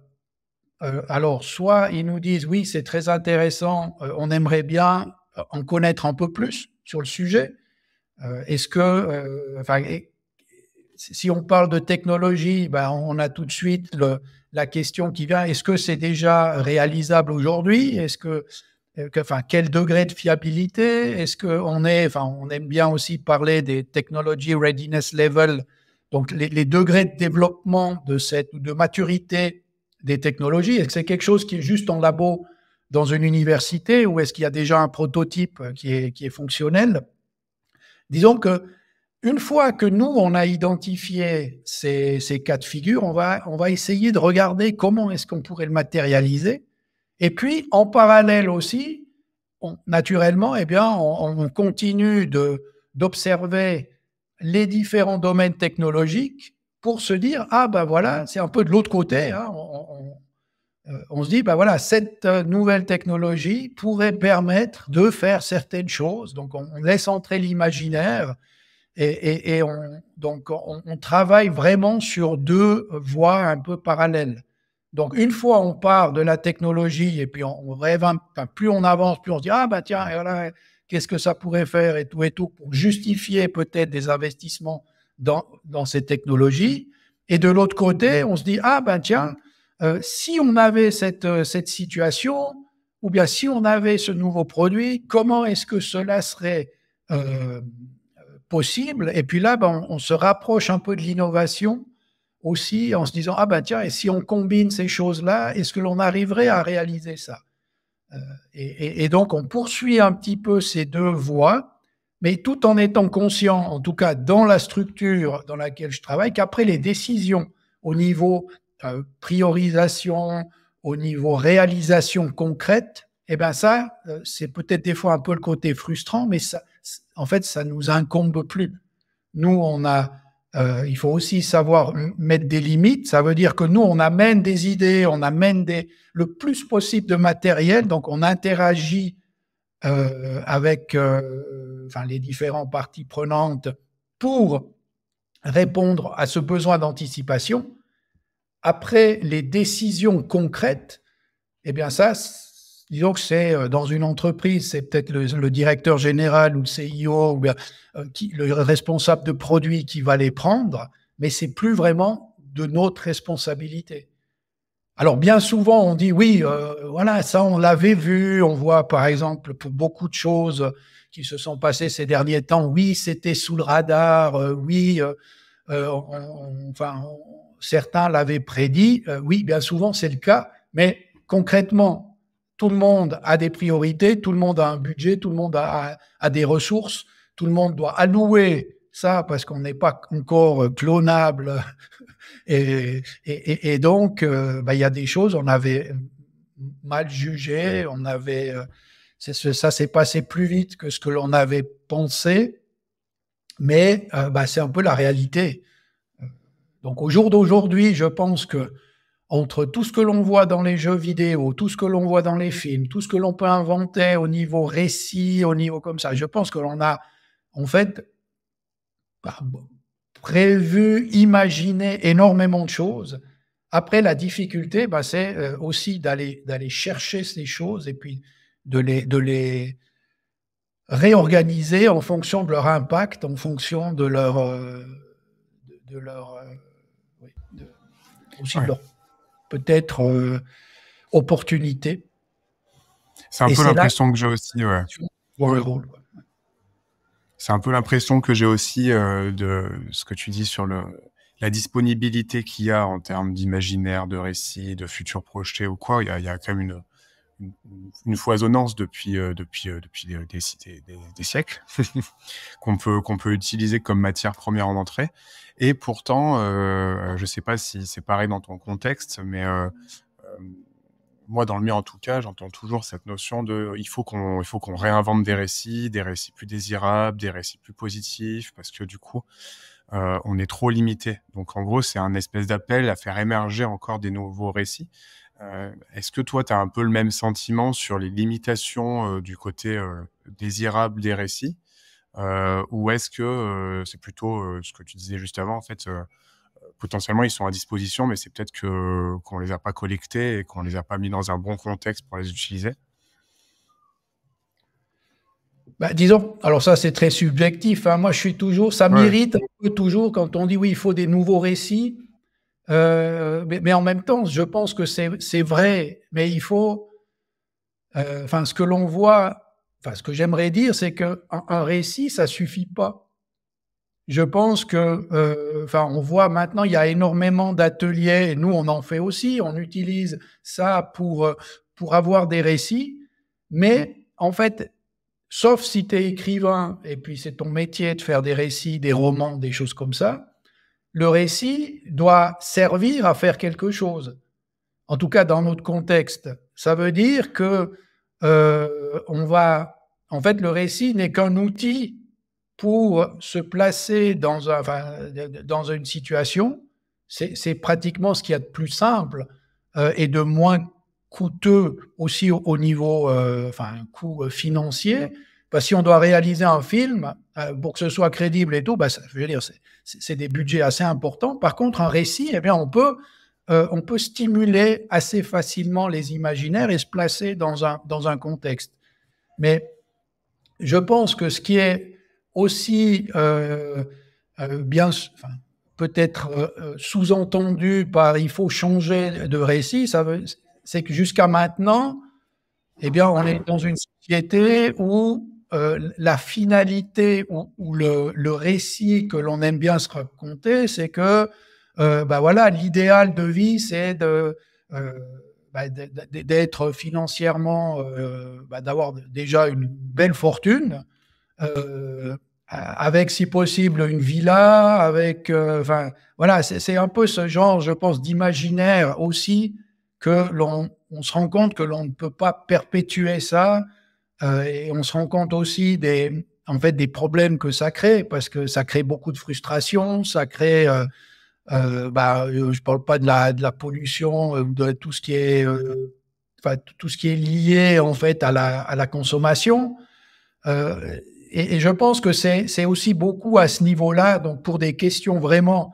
euh, alors soit ils nous disent, oui, c'est très intéressant, euh, on aimerait bien en connaître un peu plus sur le sujet. Est-ce que, enfin, si on parle de technologie, bah, on a tout de suite le, la question qui vient, est-ce que c'est déjà réalisable aujourd'hui Est-ce que, euh, quel degré de fiabilité Est-ce qu'on est, enfin, on aime bien aussi parler des technology readiness level, donc les, degrés de développement de cette ou de maturité des technologies. Est-ce que c'est quelque chose qui est juste en labo dans une université ou est-ce qu'il y a déjà un prototype qui est, qui est fonctionnel Disons que une fois que nous, on a identifié ces, ces cas de figure, on va, on va essayer de regarder comment est-ce qu'on pourrait le matérialiser. Et puis, en parallèle aussi, naturellement, eh bien, on, continue d'observer les différents domaines technologiques pour se dire, ah ben voilà, c'est un peu de l'autre côté. Hein. on, euh, on, se dit, ben voilà, cette euh, nouvelle technologie pourrait permettre de faire certaines choses. Donc, on laisse entrer l'imaginaire et, on, donc, on, travaille vraiment sur deux voies un peu parallèles. Donc, une fois on part de la technologie et puis on, rêve, un, plus on avance, plus on se dit Ah, ben tiens, voilà, qu'est-ce que ça pourrait faire et tout et tout pour justifier peut-être des investissements dans, dans ces technologies. Et de l'autre côté, on se dit Ah, ben tiens, euh, si on avait cette, euh, cette situation, ou bien si on avait ce nouveau produit, comment est-ce que cela serait euh, possible. Et puis là, ben, on, se rapproche un peu de l'innovation aussi en se disant, ah ben tiens, et si on combine ces choses-là, est-ce que l'on arriverait à réaliser ça euh, et, donc, on poursuit un petit peu ces deux voies, mais tout en étant conscient, en tout cas dans la structure dans laquelle je travaille, qu'après les décisions au niveau euh, priorisation, au niveau réalisation concrète, eh ben ça, euh, c'est peut-être des fois un peu le côté frustrant, mais ça, en fait, ça nous incombe plus. Nous, on a, euh, il faut aussi savoir mettre des limites. Ça veut dire que nous, on amène des idées, on amène le plus possible de matériel. Donc, on interagit euh, avec euh, les différentes parties prenantes pour répondre à ce besoin d'anticipation. Après, les décisions concrètes, eh bien ça, disons que c'est euh, dans une entreprise, c'est peut-être le, directeur général ou le CIO euh, qui, le responsable de produit qui va les prendre, mais c'est plus vraiment de notre responsabilité. Alors bien souvent, on dit oui, euh, voilà, ça on l'avait vu, on voit par exemple pour beaucoup de choses qui se sont passées ces derniers temps, oui, c'était sous le radar, oui, enfin, certains l'avaient prédit, oui, bien souvent c'est le cas, mais concrètement, tout le monde a des priorités, tout le monde a un budget, tout le monde a, des ressources, tout le monde doit allouer ça parce qu'on n'est pas encore clonable. *laughs* et, donc, euh, bah, il y a des choses, on avait mal jugé, on avait, euh, ça s'est passé plus vite que ce que l'on avait pensé, mais euh, bah, c'est un peu la réalité. Donc au jour d'aujourd'hui, je pense que entre tout ce que l'on voit dans les jeux vidéo, tout ce que l'on voit dans les films, tout ce que l'on peut inventer au niveau récit, au niveau comme ça. Je pense que l'on a, en fait, bah, prévu, imaginé énormément de choses. Après, la difficulté, bah, c'est euh, aussi d'aller, chercher ces choses et puis de les, réorganiser en fonction de leur impact, en fonction de leur, euh, de leur, euh, aussi de leur peut-être euh, opportunité. C'est un peu l'impression que j'ai aussi. Ouais. C'est un peu l'impression que j'ai aussi euh, de ce que tu dis sur le, la disponibilité qu'il y a en termes d'imaginaire, de récit, de futurs projeté ou quoi. il y a quand même une, une, foisonnance depuis, euh, euh, des, siècles, *laughs* qu'on peut, qu'on peut utiliser comme matière première en entrée. Et pourtant, euh, je ne sais pas si c'est pareil dans ton contexte, mais moi, dans le mien en tout cas, j'entends toujours cette notion de il faut qu'on il faut qu'on réinvente des récits, des récits plus désirables, des récits plus positifs, parce que du coup, on est trop limité. Donc en gros, c'est un espèce d'appel à faire émerger encore des nouveaux récits euh, est-ce que toi, tu as un peu le même sentiment sur les limitations euh, du côté euh, désirable des récits Ou est-ce que c'est plutôt ce que tu disais juste avant, en fait potentiellement ils sont à disposition, mais c'est peut-être que qu'on les a pas collectés et qu'on les a pas mis dans un bon contexte pour les utiliser. Bah, disons, alors ça c'est très subjectif. Hein. Moi je suis toujours, ça mérite un peu toujours quand on dit oui il faut des nouveaux récits. Euh, mais, mais, en même temps, je pense que c'est vrai, mais il faut. Euh, enfin, ce que l'on voit, enfin, ce que j'aimerais dire, c'est qu'un un récit, ça suffit pas. Je pense que, euh, enfin, on voit maintenant, il y a énormément d'ateliers, et nous, on en fait aussi, on utilise ça pour, euh, pour avoir des récits, mais en fait, sauf si tu es écrivain, et puis c'est ton métier de faire des récits, des romans, des choses comme ça, le récit doit servir à faire quelque chose. En tout cas, dans notre contexte, ça veut dire que euh, on va, en fait, le récit n'est qu'un outil pour se placer dans, une situation. C'est pratiquement ce qu'il y a de plus simple euh, et de moins coûteux aussi au, niveau, euh, coût financier. Bah, si on doit réaliser un film euh, pour que ce soit crédible et tout, bah, ça, je veux dire, c'est des budgets assez importants. Par contre, un récit, et eh bien, on peut, euh, on peut stimuler assez facilement les imaginaires et se placer dans un, dans un contexte. Mais je pense que ce qui est aussi euh, bien, peut-être sous-entendu par il faut changer de récit, c'est que jusqu'à maintenant, et eh bien, on est dans une société où euh, la finalité ou, le, récit que l'on aime bien se raconter, c'est que euh, bah voilà, l'idéal de vie, c'est euh, bah, d'être financièrement, euh, bah, d'avoir déjà une belle fortune, avec si possible une villa, avec, enfin voilà, c'est un peu ce genre, je pense, d'imaginaire aussi que l'on se rend compte que l'on ne peut pas perpétuer ça euh, et on se rend compte aussi des, en fait, des problèmes que ça crée, parce que ça crée beaucoup de frustration, ça crée, euh, euh, bah, euh, je parle pas de la, pollution, euh, de tout ce qui est, enfin, tout ce qui est lié en fait à la, à la consommation. Et, et, je pense que c'est aussi beaucoup à ce niveau-là, donc pour des questions vraiment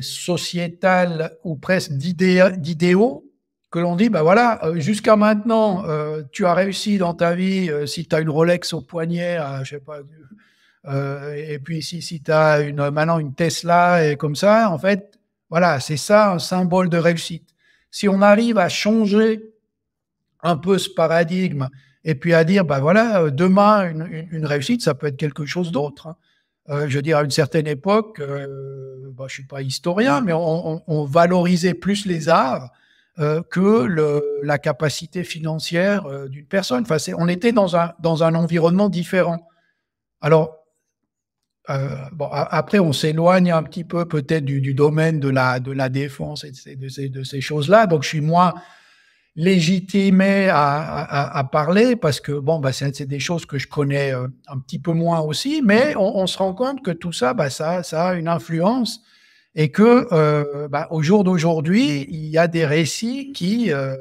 sociétales ou presque d'idéaux, que l'on dit, ben voilà, euh, jusqu'à maintenant, euh, tu as réussi dans ta vie, euh, si tu as une Rolex au poignet, je sais pas, et puis si, si tu as maintenant une Tesla et comme ça, en fait, voilà, c'est ça un symbole de réussite. Si on arrive à changer un peu ce paradigme et puis à dire, ben voilà, demain, une, réussite, ça peut être quelque chose d'autre. Hein. je veux dire, à une certaine époque, bah, je ne suis pas historien, mais on, valorisait plus les arts euh, que la capacité financière euh, d'une personne. Enfin, on était dans un, dans un environnement différent. Alors, euh, bon, après, on s'éloigne un petit peu peut-être du, domaine de la, de la défense et de ces, choses-là. Donc, je suis moins légitimé à, à, parler parce que, bon, bah, c'est des choses que je connais un petit peu moins aussi, mais on, on se rend compte que tout ça, bah, ça, ça a une influence et que mmh. euh, bah, au jour d'aujourd'hui, il y a des récits qui, euh,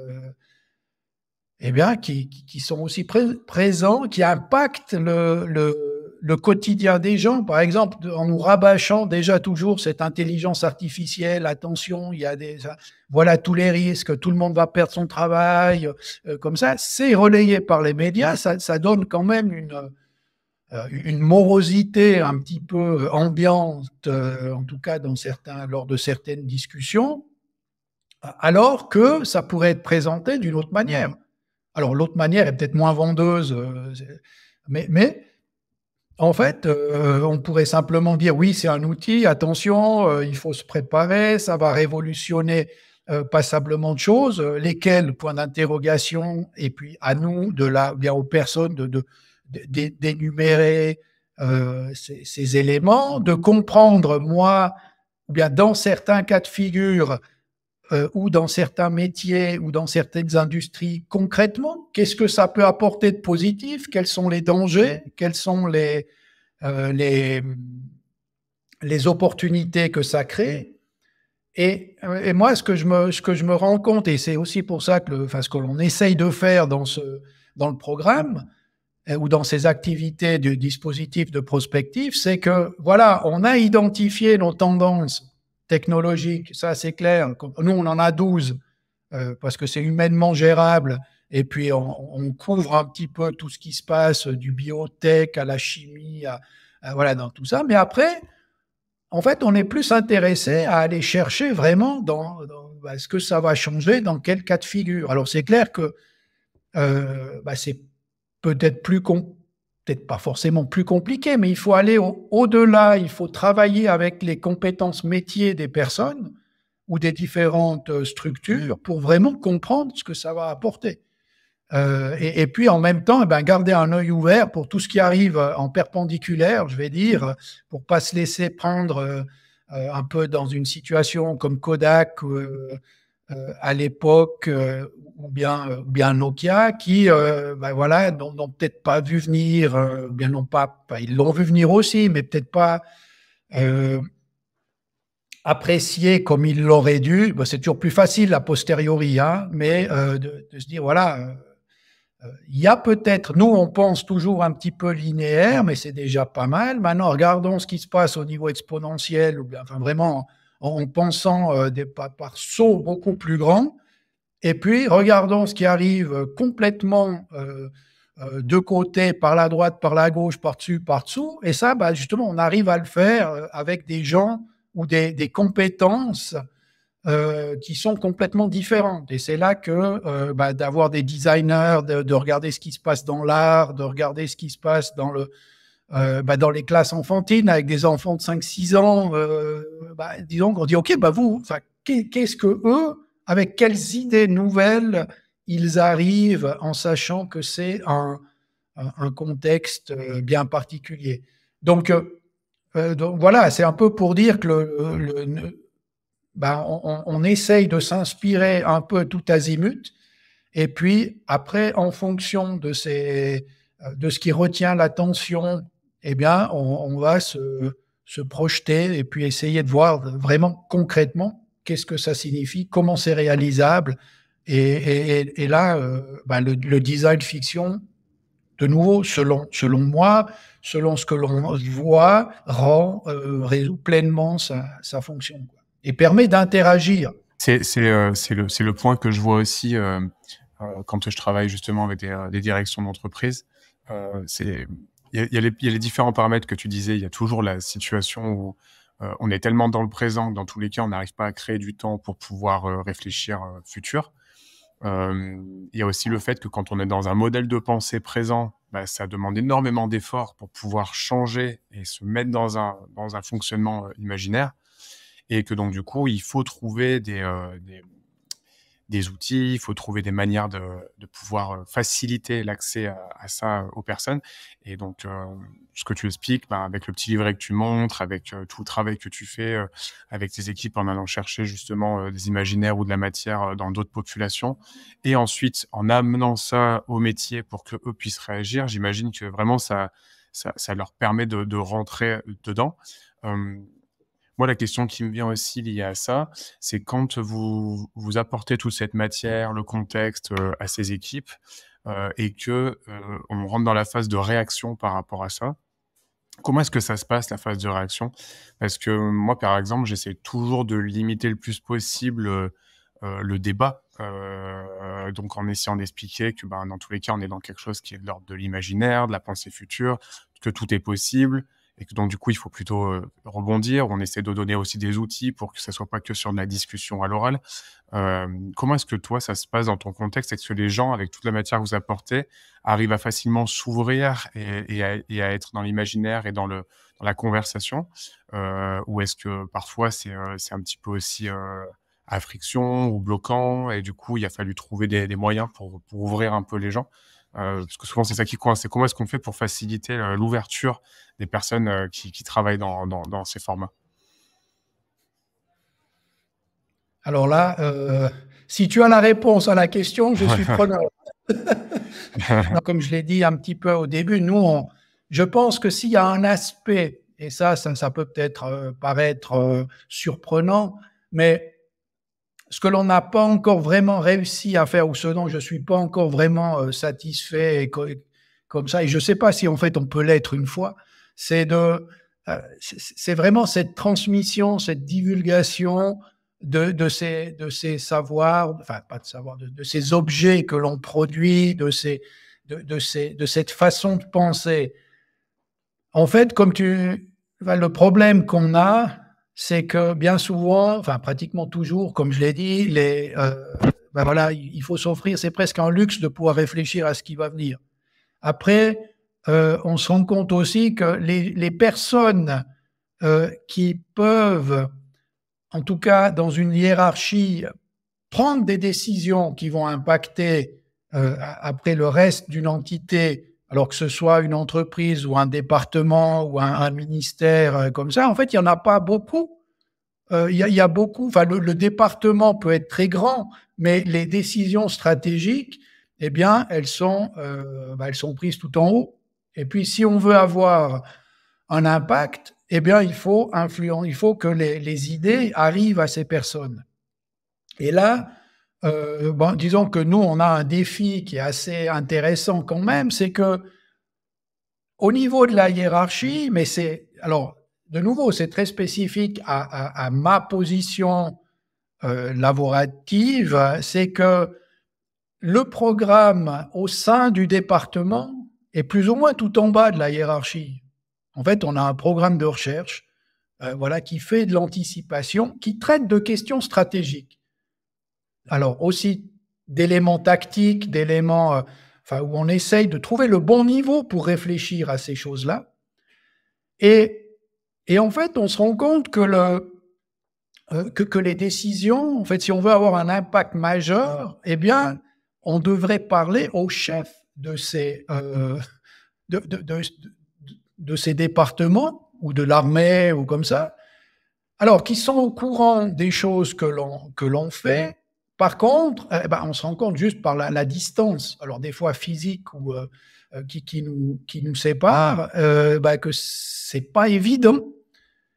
eh bien, qui, sont aussi présents, qui impactent le, quotidien des gens. Par exemple, en nous rabâchant déjà toujours cette intelligence artificielle, attention, il y a des, voilà tous les risques, tout le monde va perdre son travail, euh, comme ça. C'est relayé par les médias, ça, ça donne quand même une euh, une morosité un petit peu euh, ambiante, euh, en tout cas dans certains, lors de certaines discussions, alors que ça pourrait être présenté d'une autre manière. Alors l'autre manière est peut-être moins vendeuse, mais, en fait, on pourrait simplement dire oui, c'est un outil, attention, il faut se préparer, ça va révolutionner passablement de choses, Lesquels point d'interrogation, et puis à nous, de la, aux personnes, de, d'énumérer euh, ces, éléments, de comprendre, moi, bien dans certains cas de figure, euh, ou dans certains métiers, ou dans certaines industries, concrètement, qu'est-ce que ça peut apporter de positif, quels sont les dangers, quelles sont euh, les, opportunités que ça crée, et, moi, ce que, je me, ce que je me rends compte, et c'est aussi pour ça que ce que l'on essaye de faire dans le programme, euh, ou dans ces activités du dispositif de prospective, c'est que, voilà, on a identifié nos tendances technologiques, ça c'est clair. Nous, on en a 12 euh, parce que c'est humainement gérable. Et puis, on, couvre un petit peu tout ce qui se passe euh, du biotech à la chimie, voilà, dans tout ça. Mais après, en fait, on est plus intéressé à aller chercher vraiment dans, bah, ce que ça va changer, dans quel cas de figure. Alors, c'est clair que bah, c'est peut-être plus peut-être pas forcément plus compliqué, mais il faut aller au-delà, il faut travailler avec les compétences métiers des personnes ou des différentes euh, structures pour vraiment comprendre ce que ça va apporter. Euh, et, puis en même temps, eh ben, garder un œil ouvert pour tout ce qui arrive euh, en perpendiculaire, je vais dire, pour pas se laisser prendre un peu dans une situation comme Kodak. Euh, euh, à l'époque, euh, ou bien, euh, bien Nokia, qui, ben voilà, n'ont peut-être pas vu venir, bien non pas, ils l'ont vu venir aussi, mais peut-être pas apprécié comme ils l'auraient dû. c'est toujours plus facile a posteriori, hein, mais de, de, se dire voilà. Il y a peut-être, nous on pense toujours un petit peu linéaire, mais c'est déjà pas mal. Maintenant, regardons ce qui se passe au niveau exponentiel, ou bien, enfin vraiment en pensant euh, des, par sauts beaucoup plus grands. Et puis, regardons ce qui arrive complètement euh, euh, de côté, par la droite, par la gauche, par-dessus, par-dessous. Et ça, bah, justement, on arrive à le faire avec des gens ou des, compétences qui sont complètement différentes. Et c'est là que bah, d'avoir des designers, de, regarder ce qui se passe dans l'art, de regarder ce qui se passe dans le, euh, bah, dans les classes enfantines avec des enfants de 5-6 ans, euh, bah, disons qu'on dit ok, bah vous, qu'est-ce que eux, avec quelles idées nouvelles ils arrivent en sachant que c'est un, un, contexte euh, bien particulier. Donc, donc voilà, c'est un peu pour dire que bah, on, on, essaye de s'inspirer un peu tout azimut, et puis après, en fonction de ces de ce qui retient l'attention eh bien, on, va se, projeter et puis essayer de voir vraiment concrètement qu'est-ce que ça signifie, comment c'est réalisable. Et, là, euh, bah, le, design fiction, de nouveau, selon, selon moi, selon ce que l'on voit, rend, euh, résout pleinement sa, fonction et permet d'interagir. C'est c'est euh, le, le, point que je vois aussi quand je travaille justement avec des, des directions d'entreprise. c'est il y, a, les, différents paramètres que tu disais. Il y a toujours la situation où euh, on est tellement dans le présent que dans tous les cas, on n'arrive pas à créer du temps pour pouvoir euh, réfléchir euh, futur. il y a aussi le fait que quand on est dans un modèle de pensée présent, bah, ça demande énormément d'efforts pour pouvoir changer et se mettre dans un, dans un fonctionnement imaginaire. Et que donc, du coup, il faut trouver des, des des outils, il faut trouver des manières de, pouvoir euh, faciliter l'accès à, ça euh, aux personnes. Et donc, euh, ce que tu expliques, ben, avec le petit livret que tu montres, avec tout le travail que tu fais, avec tes équipes en allant chercher justement des imaginaires ou de la matière dans d'autres populations, et ensuite en amenant ça au métier pour que eux puissent réagir, j'imagine que vraiment ça, ça, leur permet de, de rentrer dedans. Moi, la question qui me vient aussi liée à ça, c'est quand vous, vous apportez toute cette matière, le contexte euh, à ces équipes, euh, et que euh, on rentre dans la phase de réaction par rapport à ça. Comment est-ce que ça se passe la phase de réaction Parce que moi, par exemple, j'essaie toujours de limiter le plus possible le débat, donc en essayant d'expliquer que, ben, dans tous les cas, on est dans quelque chose qui est de l'ordre de l'imaginaire, de la pensée future, que tout est possible et que donc du coup il faut plutôt euh, rebondir. On essaie de donner aussi des outils pour que ça soit pas que sur de la discussion à l'oral. Euh, comment est-ce que toi ça se passe dans ton contexte Est-ce que les gens avec toute la matière que vous apportez arrivent à facilement s'ouvrir et, à, être dans l'imaginaire et dans, la conversation euh, Ou est-ce que parfois c'est, un petit peu aussi à friction ou bloquant et du coup il a fallu trouver des, moyens pour ouvrir un peu les gens euh, parce que souvent c'est ça qui coince, c'est comment est-ce qu'on fait pour faciliter euh, l'ouverture des personnes euh, qui, travaillent dans, ces formats Alors là, si tu as la réponse à la question, je suis *laughs* preneur. *laughs* Comme je l'ai dit un petit peu au début, nous, on, je pense que s'il y a un aspect, et ça, ça, peut peut-être paraître surprenant, mais ce que l'on n'a pas encore vraiment réussi à faire ou ce dont je ne suis pas encore vraiment euh, satisfait comme ça, et je ne sais pas si en fait on peut l'être une fois, c'est de euh, c'est vraiment cette transmission, cette divulgation de, ces, de ces savoirs, enfin pas de de, ces objets que l'on produit, de, ces, de, de, ces, de cette façon de penser. En fait, comme tu, le problème qu'on a, c'est que bien souvent, enfin pratiquement toujours, comme je l'ai dit, les, euh, ben voilà, il faut s'offrir, c'est presque un luxe de pouvoir réfléchir à ce qui va venir. Après, euh, on se rend compte aussi que les, les personnes euh, qui peuvent, en tout cas dans une hiérarchie, prendre des décisions qui vont impacter après le reste d'une entité alors que ce soit une entreprise ou un département ou un, ministère euh, comme ça, en fait, il n'y en a pas beaucoup. Euh, il y, a beaucoup, enfin, le, département peut être très grand, mais les décisions stratégiques, eh bien, elles sont, euh, bah, elles sont prises tout en haut. Et puis, si on veut avoir un impact, eh bien, il faut, il faut que les, les idées arrivent à ces personnes. Et là, euh, bon, disons que nous, on a un défi qui est assez intéressant quand même, c'est que au niveau de la hiérarchie, mais c'est alors de nouveau, c'est très spécifique à, ma position euh, laborative, c'est que le programme au sein du département est plus ou moins tout en bas de la hiérarchie. En fait, on a un programme de recherche, euh, voilà, qui fait de l'anticipation, qui traite de questions stratégiques alors aussi d'éléments tactiques, d'éléments euh, où on essaye de trouver le bon niveau pour réfléchir à ces choses-là. Et, en fait, on se rend compte euh, que, les décisions, en fait, si on veut avoir un impact majeur, ah. eh bien, on devrait parler aux chefs de ces, euh, de, ces départements ou de l'armée ou comme ça. Alors, qui sont au courant des choses que l'on fait, par contre, euh, eh ben, on se rend compte juste par la, distance, alors des fois physique ou euh, euh, qui, nous, qui nous sépare, euh, ce ben, que c'est pas évident.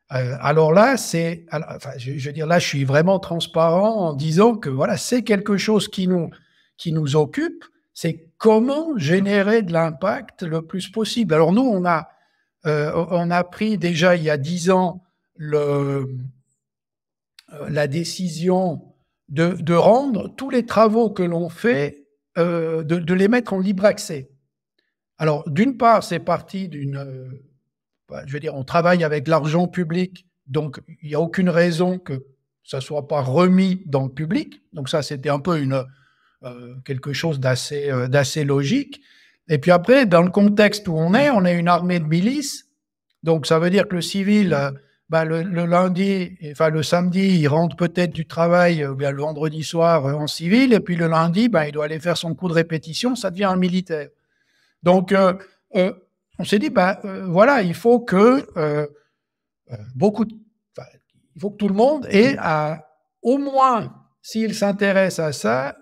alors là, c'est, enfin, je, je, veux dire, là, je suis vraiment transparent en disant que voilà, c'est quelque chose qui nous, qui nous occupe. C'est comment générer de l'impact le plus possible. Alors nous, on a, on a pris déjà il y a dix ans le, la décision de, rendre tous les travaux que l'on fait, euh, de, les mettre en libre accès. Alors, d'une part, c'est parti d'une... Euh, bah, je veux dire, on travaille avec l'argent public, donc il n'y a aucune raison que ça ne soit pas remis dans le public. Donc ça, c'était un peu une, euh, quelque chose d'assez d'assez logique. Et puis après, dans le contexte où on est, on est une armée de milices. Donc ça veut dire que le civil bah, le, lundi, enfin le samedi, il rentre peut-être du travail, euh, ou bien le vendredi soir euh, en civil, et puis le lundi, bah, il doit aller faire son coup de répétition, ça devient un militaire. Donc, euh, on s'est dit, bah, voilà, il faut que beaucoup, il faut que tout le monde ait au moins, s'il s'intéresse à ça,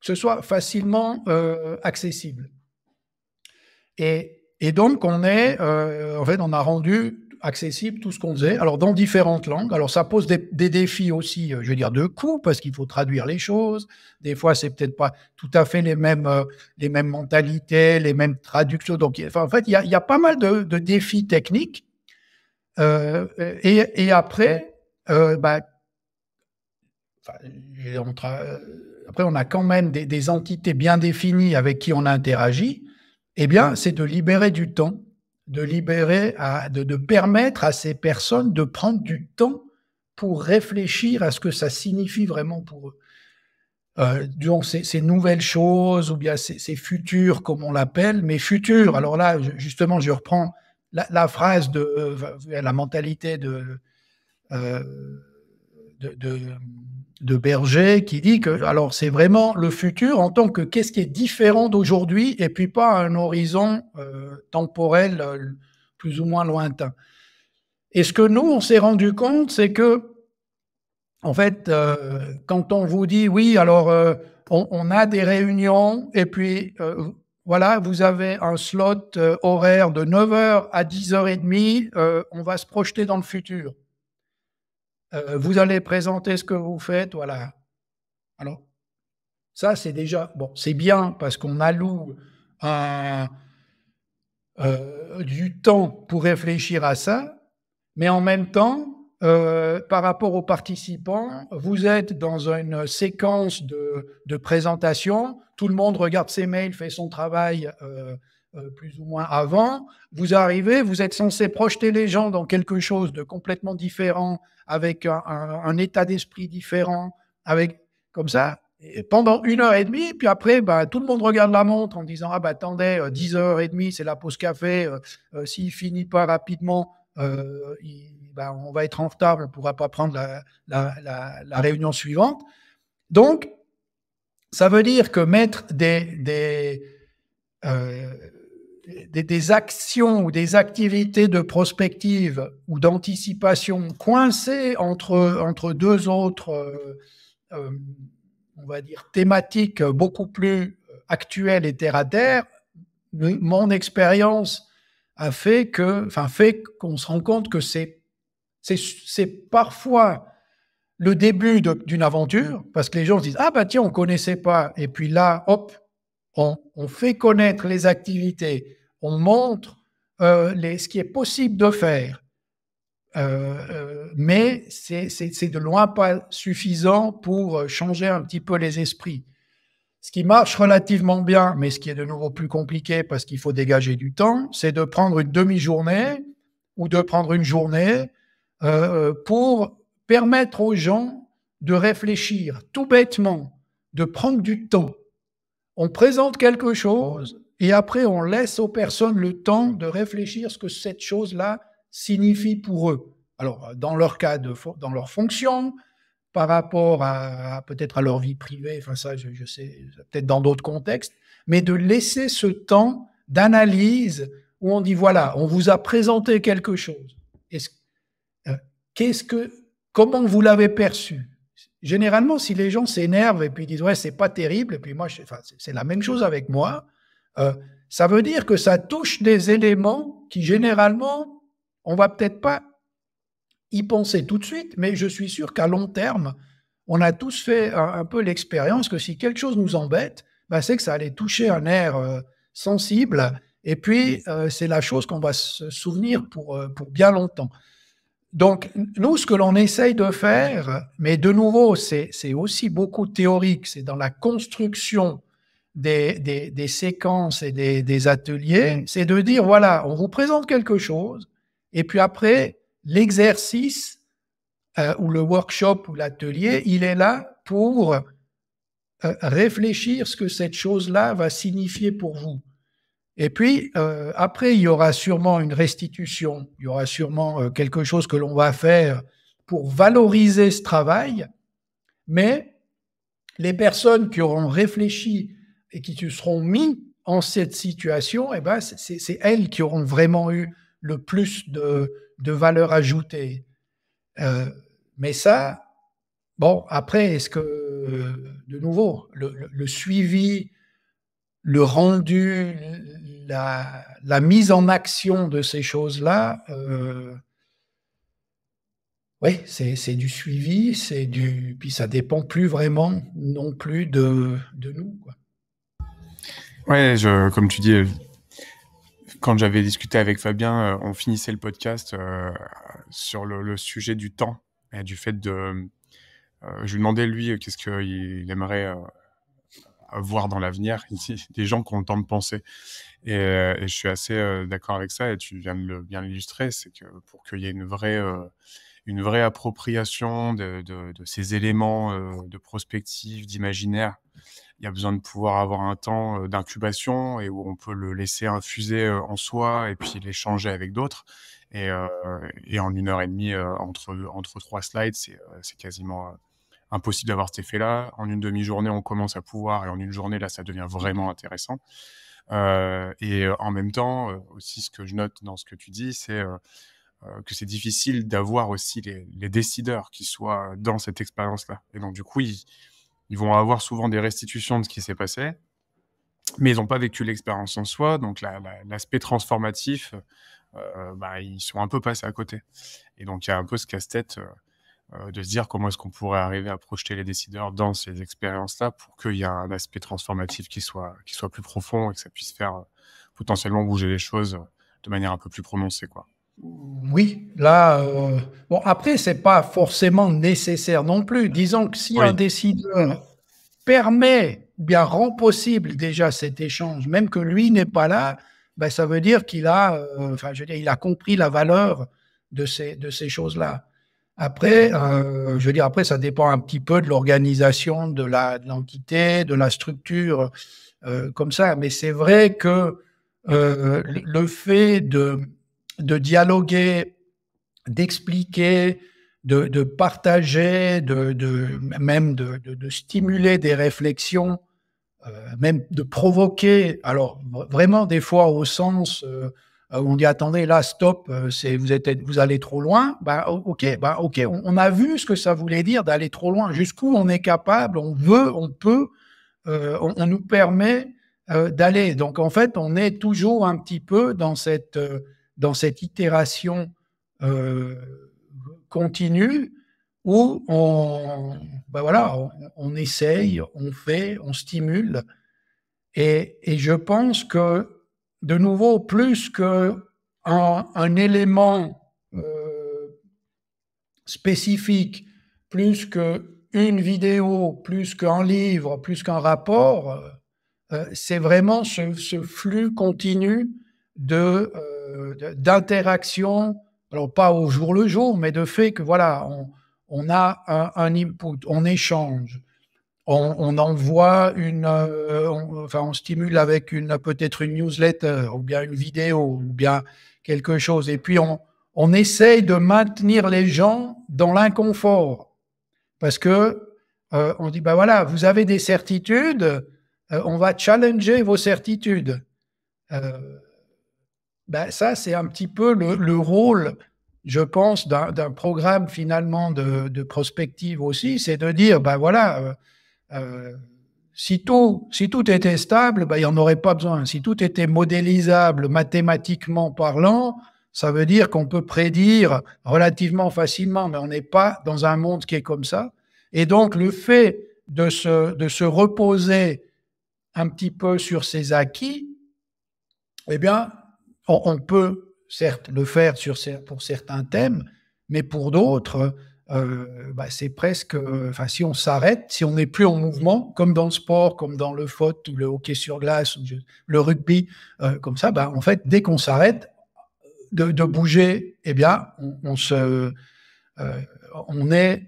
que ce soit facilement accessible. Et, et donc, on est, en fait, on a rendu accessible, tout ce qu'on faisait, alors dans différentes langues. Alors ça pose des, défis aussi, euh, je veux dire, de coût, parce qu'il faut traduire les choses. Des fois, c'est peut-être pas tout à fait les mêmes, euh, les mêmes mentalités, les mêmes traductions. Donc, en fait, il y a, pas mal de, défis techniques. Euh, et, après, on bah, après, on a quand même des, entités bien définies avec qui on a interagi. Eh bien, c'est de libérer du temps de libérer, de, permettre à ces personnes de prendre du temps pour réfléchir à ce que ça signifie vraiment pour eux. Euh, ces, nouvelles choses ou bien ces, futurs, comme on l'appelle, mais futurs. Alors là, justement, je reprends la, phrase de euh, la mentalité de euh, de Berger qui dit que alors c'est vraiment le futur en tant que qu'est-ce qui est différent d'aujourd'hui et puis pas un horizon euh, temporel euh, plus ou moins lointain. Et ce que nous on s'est rendu compte, c'est que en fait, euh, quand on vous dit oui, alors on, on, a des réunions et puis voilà, vous avez un slot horaire de 9h à 10h30, on va se projeter dans le futur. Euh, vous allez présenter ce que vous faites, voilà. Alors, ça, c'est déjà, bon, c'est bien parce qu'on alloue euh, du temps pour réfléchir à ça, mais en même temps, euh, par rapport aux participants, vous êtes dans une séquence de, de présentation, tout le monde regarde ses mails, fait son travail, euh, euh, plus ou moins avant. Vous arrivez, vous êtes censé projeter les gens dans quelque chose de complètement différent, avec un, état d'esprit différent, avec comme ça, et pendant une heure et demie, puis après, bah, tout le monde regarde la montre en disant Ah, bah attendez, euh, dix 10 heures et demie, c'est la pause café. Euh, s'il finit pas rapidement, bah, on va être en retard, on ne pourra pas prendre la, réunion suivante. Donc, ça veut dire que mettre des, des, des, actions ou des activités de prospective ou d'anticipation coincées entre, deux autres, euh, euh, on va dire, thématiques beaucoup plus actuelles et terre à terre, mon expérience a fait que, fait qu'on se rend compte que c'est, parfois le début d'une aventure, parce que les gens se disent Ah, bah tiens, on ne connaissait pas. Et puis là, hop, on, on, fait connaître les activités on montre euh, ce qui est possible de faire. Euh, euh, mais c'est de loin pas suffisant pour changer un petit peu les esprits. Ce qui marche relativement bien, mais ce qui est de nouveau plus compliqué parce qu'il faut dégager du temps, c'est de prendre une demi-journée ou de prendre une journée pour permettre aux gens de réfléchir tout bêtement, de prendre du temps. On présente quelque chose, et après, on laisse aux personnes le temps de réfléchir ce que cette chose-là signifie pour eux. Alors, dans leur cas, dans leur fonction, par rapport à, peut-être à leur vie privée, enfin ça, je, sais, peut-être dans d'autres contextes, mais de laisser ce temps d'analyse où on dit, voilà, on vous a présenté quelque chose. Euh, qu'est-ce que, comment vous l'avez perçu Généralement, si les gens s'énervent et puis disent, ouais, c'est pas terrible, et puis moi, c'est la même chose avec moi, euh, ça veut dire que ça touche des éléments qui généralement, on va peut-être pas y penser tout de suite, mais je suis sûr qu'à long terme, on a tous fait un, peu l'expérience que si quelque chose nous embête, bah, c'est que ça allait toucher un air euh, sensible, et puis euh, c'est la chose qu'on va se souvenir pour, pour bien longtemps. Donc, nous, ce que l'on essaye de faire, mais de nouveau, c'est aussi beaucoup théorique, c'est dans la construction des, séquences et des, ateliers, c'est de dire, voilà, on vous présente quelque chose, et puis après, l'exercice euh, ou le workshop ou l'atelier, il est là pour euh, réfléchir ce que cette chose-là va signifier pour vous. Et puis, euh, après, il y aura sûrement une restitution, il y aura sûrement quelque chose que l'on va faire pour valoriser ce travail, mais les personnes qui auront réfléchi et qui se seront mis en cette situation, eh ben, c'est elles qui auront vraiment eu le plus de, valeur ajoutée. Euh, mais ça, bon, après, est-ce que, de nouveau, le, suivi, le rendu, la, mise en action de ces choses-là, euh, oui, c'est du suivi, c'est du. Puis ça dépend plus vraiment non plus de, de nous. Quoi. Ouais, je, comme tu dis, euh, quand j'avais discuté avec Fabien, euh, on finissait le podcast euh, sur le, sujet du temps et du fait de. je lui demandais, lui, qu'est-ce qu'il aimerait voir dans l'avenir, *laughs* des gens qui ont le temps de penser. Et, je suis assez d'accord avec ça, et tu viens de bien l'illustrer, c'est que pour qu'il y ait une vraie, une vraie appropriation de, de ces éléments de prospective, d'imaginaire, il y a besoin de pouvoir avoir un temps d'incubation et où on peut le laisser infuser en soi et puis l'échanger avec d'autres. Et, en une heure et demie, entre, entre trois slides, c'est quasiment impossible d'avoir cet effet-là. En une demi-journée, on commence à pouvoir, et en une journée, là, ça devient vraiment intéressant. et en même temps, aussi, ce que je note dans ce que tu dis, c'est que c'est difficile d'avoir aussi les, décideurs qui soient dans cette expérience-là. Et donc, du coup, oui, ils vont avoir souvent des restitutions de ce qui s'est passé, mais ils n'ont pas vécu l'expérience en soi. Donc, l'aspect transformatif, euh, euh, bah, ils sont un peu passés à côté. Et donc, il y a un peu ce casse-tête euh, de se dire comment est-ce qu'on pourrait arriver à projeter les décideurs dans ces expériences-là pour qu'il y ait un aspect transformatif qui soit, qui soit plus profond et que ça puisse faire potentiellement bouger les choses de manière un peu plus prononcée. quoi. Oui, là, euh, bon, après, ce n'est pas forcément nécessaire non plus. Disons que si un décideur permet, bien rend possible déjà cet échange, même que lui n'est pas là, ben, ça veut dire qu'il a, euh, enfin, je il a compris la valeur de ces, de ces choses-là. Après, euh, je veux dire, après, ça dépend un petit peu de l'organisation de l'entité, de, de, la structure, comme ça. Mais c'est vrai que le fait de de dialoguer, d'expliquer, de, partager, de, même de, stimuler des réflexions, euh, même de provoquer. Alors vraiment des fois au sens euh, où on dit attendez là stop, euh, c'est vous êtes vous allez trop loin. Ben, ok, bah, ok, on, a vu ce que ça voulait dire d'aller trop loin. Jusqu'où on est capable, on veut, on peut, on, nous permet d'aller. Donc en fait on est toujours un petit peu dans cette dans cette itération euh, continue où on, ben voilà, on, essaye, on fait, on stimule. Et, et, je pense que, de nouveau, plus qu'un un élément euh, spécifique, plus qu'une vidéo, plus qu'un livre, plus qu'un rapport, euh, c'est vraiment ce, flux continu de d'interaction, alors pas au jour le jour, mais de fait que voilà, on, a un, input, on échange, on, envoie une, euh, enfin on stimule avec une peut-être une newsletter ou bien une vidéo ou bien quelque chose, et puis on, on essaye de maintenir les gens dans l'inconfort parce que euh, on dit bah voilà, vous avez des certitudes, euh, on va challenger vos certitudes. Euh, ben ça, c'est un petit peu le, le rôle, je pense, d'un programme finalement de, de prospective aussi, c'est de dire, ben voilà, euh, euh si, tout, si tout était stable, ben, il n'y en aurait pas besoin. Si tout était modélisable mathématiquement parlant, ça veut dire qu'on peut prédire relativement facilement, mais on n'est pas dans un monde qui est comme ça. Et donc, le fait de se, de se reposer un petit peu sur ses acquis, eh bien, on peut certes le faire pour certains thèmes, mais pour d'autres, euh, bah, c'est presque, euh, enfin, si on s'arrête, si on n'est plus en mouvement, comme dans le sport, comme dans le foot ou le hockey sur glace, le rugby, euh, comme ça, bah, en fait, dès qu'on s'arrête de, bouger, eh bien, on, se, on est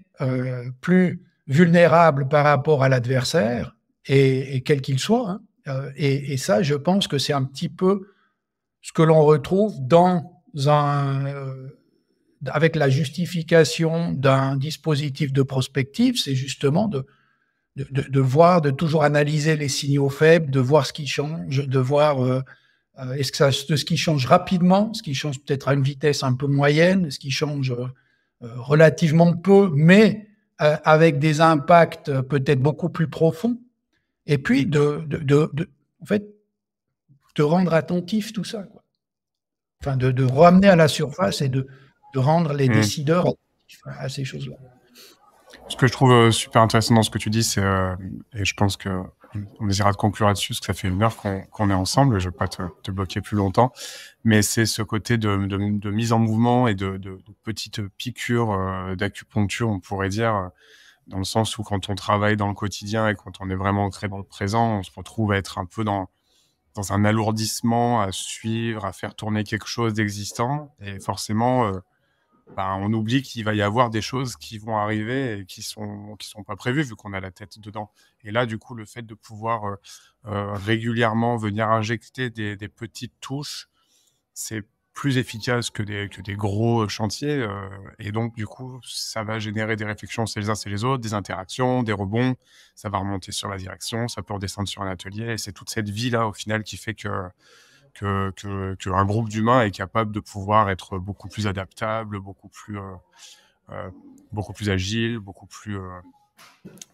plus vulnérable par rapport à l'adversaire et, quel qu'il soit. Hein, et, ça, je pense que c'est un petit peu ce que l'on retrouve dans un, euh, avec la justification d'un dispositif de prospective, c'est justement de, de, voir, de toujours analyser les signaux faibles, de voir ce qui change, de voir euh, euh, est-ce que ça, ce qui change rapidement, ce qui change peut-être à une vitesse un peu moyenne, ce qui change relativement peu, mais avec des impacts peut-être beaucoup plus profonds. Et puis de, de, de, en fait, te rendre attentif tout ça. Quoi. Enfin, de, de, ramener à la surface et de, de rendre les hmm. décideurs attentifs à ces choses-là. Ce que je trouve euh, super intéressant dans ce que tu dis, c'est, euh, et je pense que on essaiera de conclure là-dessus, parce que ça fait une heure qu'on est ensemble, je ne vais pas te, bloquer plus longtemps, mais c'est ce côté de, de, mise en mouvement et de, de petites piqûres euh, d'acupuncture, on pourrait dire, dans le sens où quand on travaille dans le quotidien et quand on est vraiment ancré dans le présent, on se retrouve à être un peu dans, dans un alourdissement à suivre, à faire tourner quelque chose d'existant. Et forcément, euh, bah, on oublie qu'il va y avoir des choses qui vont arriver et qui sont qui sont pas prévues vu qu'on a la tête dedans. Et là, du coup, le fait de pouvoir euh, euh, régulièrement venir injecter des petites touches, c'est plus efficace que des, que des gros euh, chantiers. Euh, et donc, du coup, ça va générer des réflexions chez les uns et les autres, des interactions, des rebonds. Ça va remonter sur la direction, ça peut redescendre sur un atelier. Et c'est toute cette vie-là, au final, qui fait que qu'un que, que un groupe d'humains est capable de pouvoir être beaucoup plus adaptable, beaucoup plus, euh, beaucoup plus agile, beaucoup plus,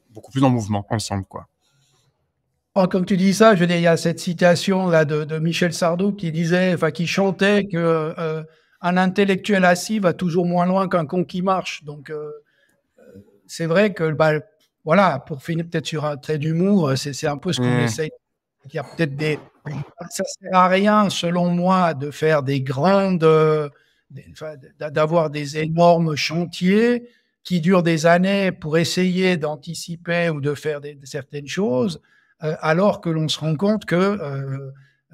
beaucoup plus en mouvement ensemble. quoi. Oh, comme tu dis ça, je il y a cette citation là de, Michel Sardou qui disait, qui chantait que euh, un intellectuel assis va toujours moins loin qu'un con qui marche. Donc, euh, euh, c'est vrai que, bah, voilà, pour finir peut-être sur un trait d'humour, c'est un peu ce qu'on mmh. essaye. Il y a peut-être des. Ça sert à rien, selon moi, de faire des grandes. d'avoir des énormes chantiers qui durent des années pour essayer d'anticiper ou de faire certaines choses. Euh, alors que l'on se rend compte que euh,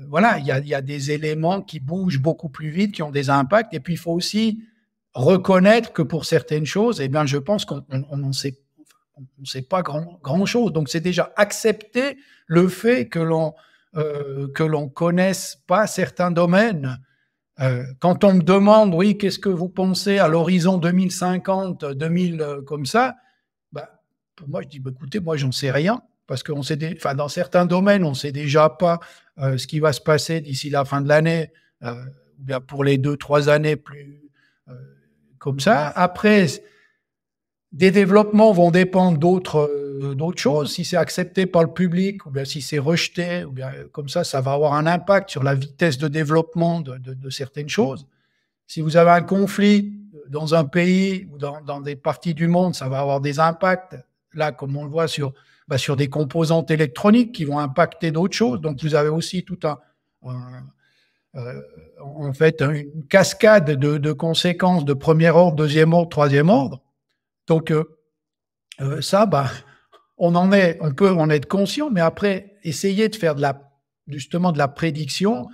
voilà, il y, a, des éléments qui bougent beaucoup plus vite, qui ont des impacts. Et puis, il faut aussi reconnaître que pour certaines choses, eh bien, je pense qu'on ne sait, on pas grand, chose. Donc, c'est déjà accepter le fait que l'on ne euh, que l'on connaisse pas certains domaines. quand on me demande, oui, qu'est-ce que vous pensez à l'horizon 2050, 2000, comme ça, bah, pour moi, je dis, bah, écoutez, moi, je j'en sais rien parce qu'on sait, enfin, dans certains domaines, on ne sait déjà pas euh, ce qui va se passer d'ici la fin de l'année, euh, ou bien pour les deux, trois années plus euh, comme ça. Après, des développements vont dépendre d'autres, d'autres choses. Si c'est accepté par le public, ou bien si c'est rejeté, ou bien comme ça, ça va avoir un impact sur la vitesse de développement de, certaines choses. Si vous avez un conflit dans un pays ou dans, des parties du monde, ça va avoir des impacts. Là, comme on le voit sur bah, sur des composantes électroniques qui vont impacter d'autres choses. Donc vous avez aussi tout un, euh, en fait une cascade de, conséquences de premier ordre, deuxième ordre, troisième ordre. Donc euh, euh, ça, bah, on en est, un peut en être conscient, mais après essayer de faire de la, justement de la prédiction.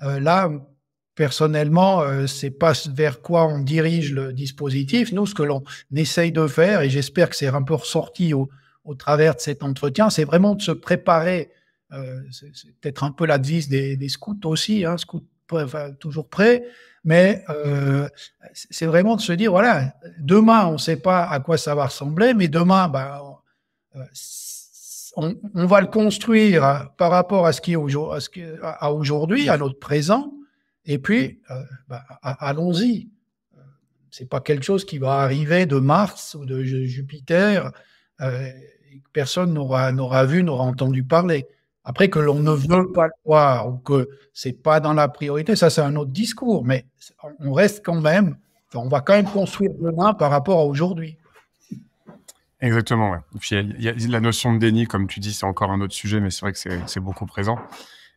là, personnellement, c'est pas vers quoi on dirige le dispositif. Nous, ce que l'on essaye de faire, et j'espère que c'est un peu ressorti au, au travers de cet entretien, c'est vraiment de se préparer. Euh, c'est, peut-être un peu la devise des, scouts aussi, hein, scouts toujours prêts, mais euh, c'est vraiment de se dire voilà, demain, on ne sait pas à quoi ça va ressembler, mais demain, ben, euh, on, va le construire par rapport à ce qui est aujourd'hui, à, à notre présent, et puis ben, allons-y. C'est pas quelque chose qui va arriver de Mars ou de Jupiter. Euh, personne n'aura vu, n'aura entendu parler. Après, que l'on ne veut pas le voir ou que c'est pas dans la priorité, ça, c'est un autre discours. Mais on reste quand même, on va quand même construire demain par rapport à aujourd'hui. Exactement. oui. Puis, il y, a la notion de déni, comme tu dis, c'est encore un autre sujet, mais c'est vrai que c'est beaucoup présent.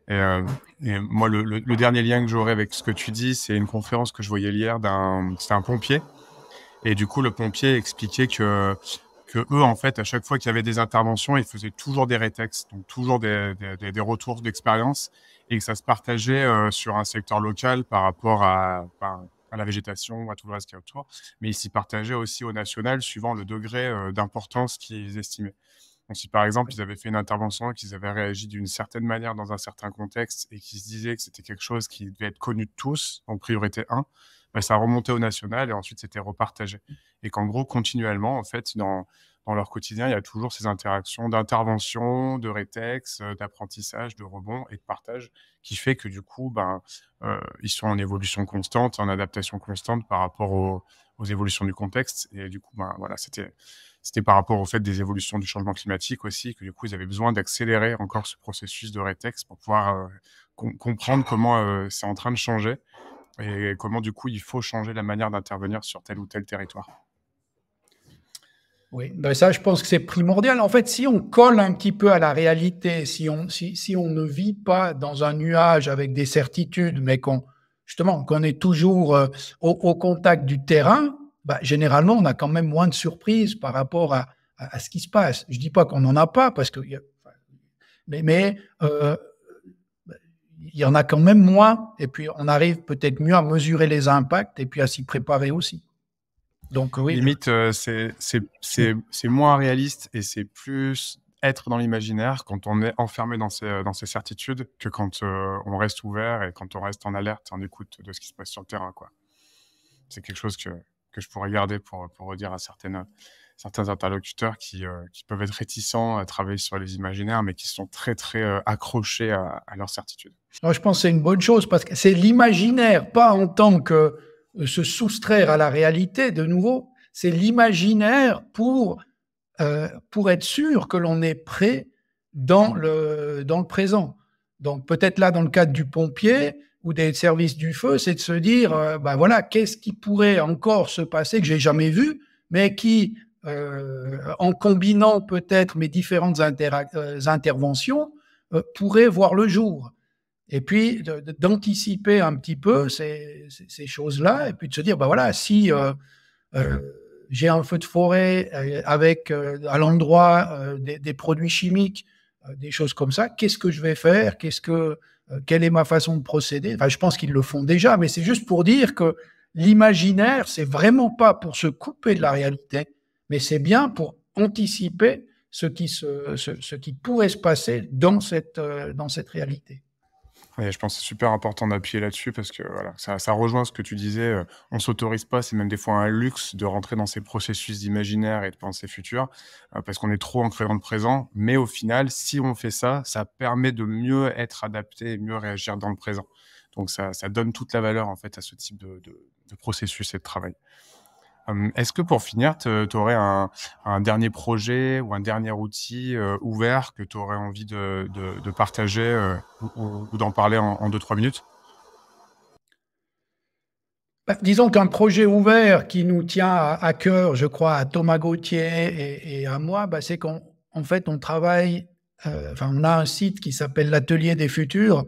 Et, euh, moi, le, dernier lien que j'aurais avec ce que tu dis, c'est une conférence que je voyais hier c'était un pompier. Et du coup, le pompier expliquait que eux, en fait, à chaque fois qu'il y avait des interventions, ils faisaient toujours des rétextes, donc toujours des, retours d'expérience, et que ça se partageait euh, sur un secteur local par rapport à, la végétation, à tout le reste qui est autour, mais ils s'y partageaient aussi au national suivant le degré euh, d'importance qu'ils estimaient. Donc, si par exemple, ils avaient fait une intervention, qu'ils avaient réagi d'une certaine manière dans un certain contexte et qu'ils se disaient que c'était quelque chose qui devait être connu de tous, en priorité 1, bah, ça remontait au national et ensuite c'était repartagé. Mmh. Et qu'en gros, continuellement, en fait, dans, dans leur quotidien, il y a toujours ces interactions d'intervention, de rétex, euh, d'apprentissage, de rebond et de partage qui fait que du coup, ben, euh, ils sont en évolution constante, en adaptation constante par rapport aux, aux évolutions du contexte. Et du coup, ben, voilà, c'était, c'était par rapport au fait des évolutions du changement climatique aussi, que du coup, ils avaient besoin d'accélérer encore ce processus de rétex pour pouvoir euh, comprendre comment c'est en train de changer et comment du coup il faut changer la manière d'intervenir sur tel ou tel territoire Oui, ben ça je pense que c'est primordial. En fait, si on colle un petit peu à la réalité, si on, si, si on ne vit pas dans un nuage avec des certitudes, mais qu'on justement qu'on est toujours euh, au, contact du terrain, ben, généralement on a quand même moins de surprises par rapport à, à, ce qui se passe. Je ne dis pas qu'on n'en a pas parce que... Mais, mais euh, il y en a quand même moins, et puis on arrive peut-être mieux à mesurer les impacts et puis à s'y préparer aussi. Donc oui. Limite, euh, c'est moins réaliste et c'est plus être dans l'imaginaire quand on est enfermé dans ses, dans ses certitudes que quand euh, on reste ouvert et quand on reste en alerte, en écoute de ce qui se passe sur le terrain. C'est quelque chose que, que je pourrais garder pour, pour redire à certaines, certains interlocuteurs euh, qui, peuvent être réticents à travailler sur les imaginaires, mais qui sont très, très euh, accrochés à, leur certitude. je pense que c'est une bonne chose parce que c'est l'imaginaire, pas en tant que euh, se soustraire à la réalité de nouveau, c'est l'imaginaire pour, pour être sûr que l'on est prêt dans le, dans le présent. Donc peut-être là, dans le cadre du pompier ou des services du feu, c'est de se dire, ben voilà, qu'est-ce qui pourrait encore se passer que j'ai jamais vu, mais qui, euh, en combinant peut-être mes différentes euh, interventions, euh, pourrait voir le jour. Et puis d'anticiper un petit peu ces, choses-là, et puis de se dire, ben voilà, si j'ai un feu de forêt avec à l'endroit des, des, produits chimiques, des choses comme ça, qu'est-ce que je vais faire Qu'est-ce que quelle est ma façon de procéder Enfin, je pense qu'ils le font déjà, mais c'est juste pour dire que l'imaginaire, c'est vraiment pas pour se couper de la réalité, mais c'est bien pour anticiper ce qui, ce, qui pourrait se passer dans cette, euh, réalité. je pense que c'est super important d'appuyer là-dessus parce que ça, rejoint ce que tu disais. on euh, on s'autorise pas, c'est même des fois un luxe de rentrer dans ces processus d'imaginaire et de penser futur, euh, parce qu'on est trop ancré dans le présent. Mais au final, si on fait ça, ça permet de mieux être adapté et mieux réagir dans le présent. Donc ça, donne toute la valeur en fait à ce type de processus et de travail. Est-ce que pour finir, tu aurais un, dernier projet ou un dernier outil euh, ouvert que tu aurais envie de, partager euh, ou, d'en parler en, deux, trois minutes bah, Disons qu'un projet ouvert qui nous tient à, cœur, je crois, à Thomas Gauthier et, à moi, bah, c'est qu'en fait, on travaille, euh, enfin, on a un site qui s'appelle l'atelier des futurs.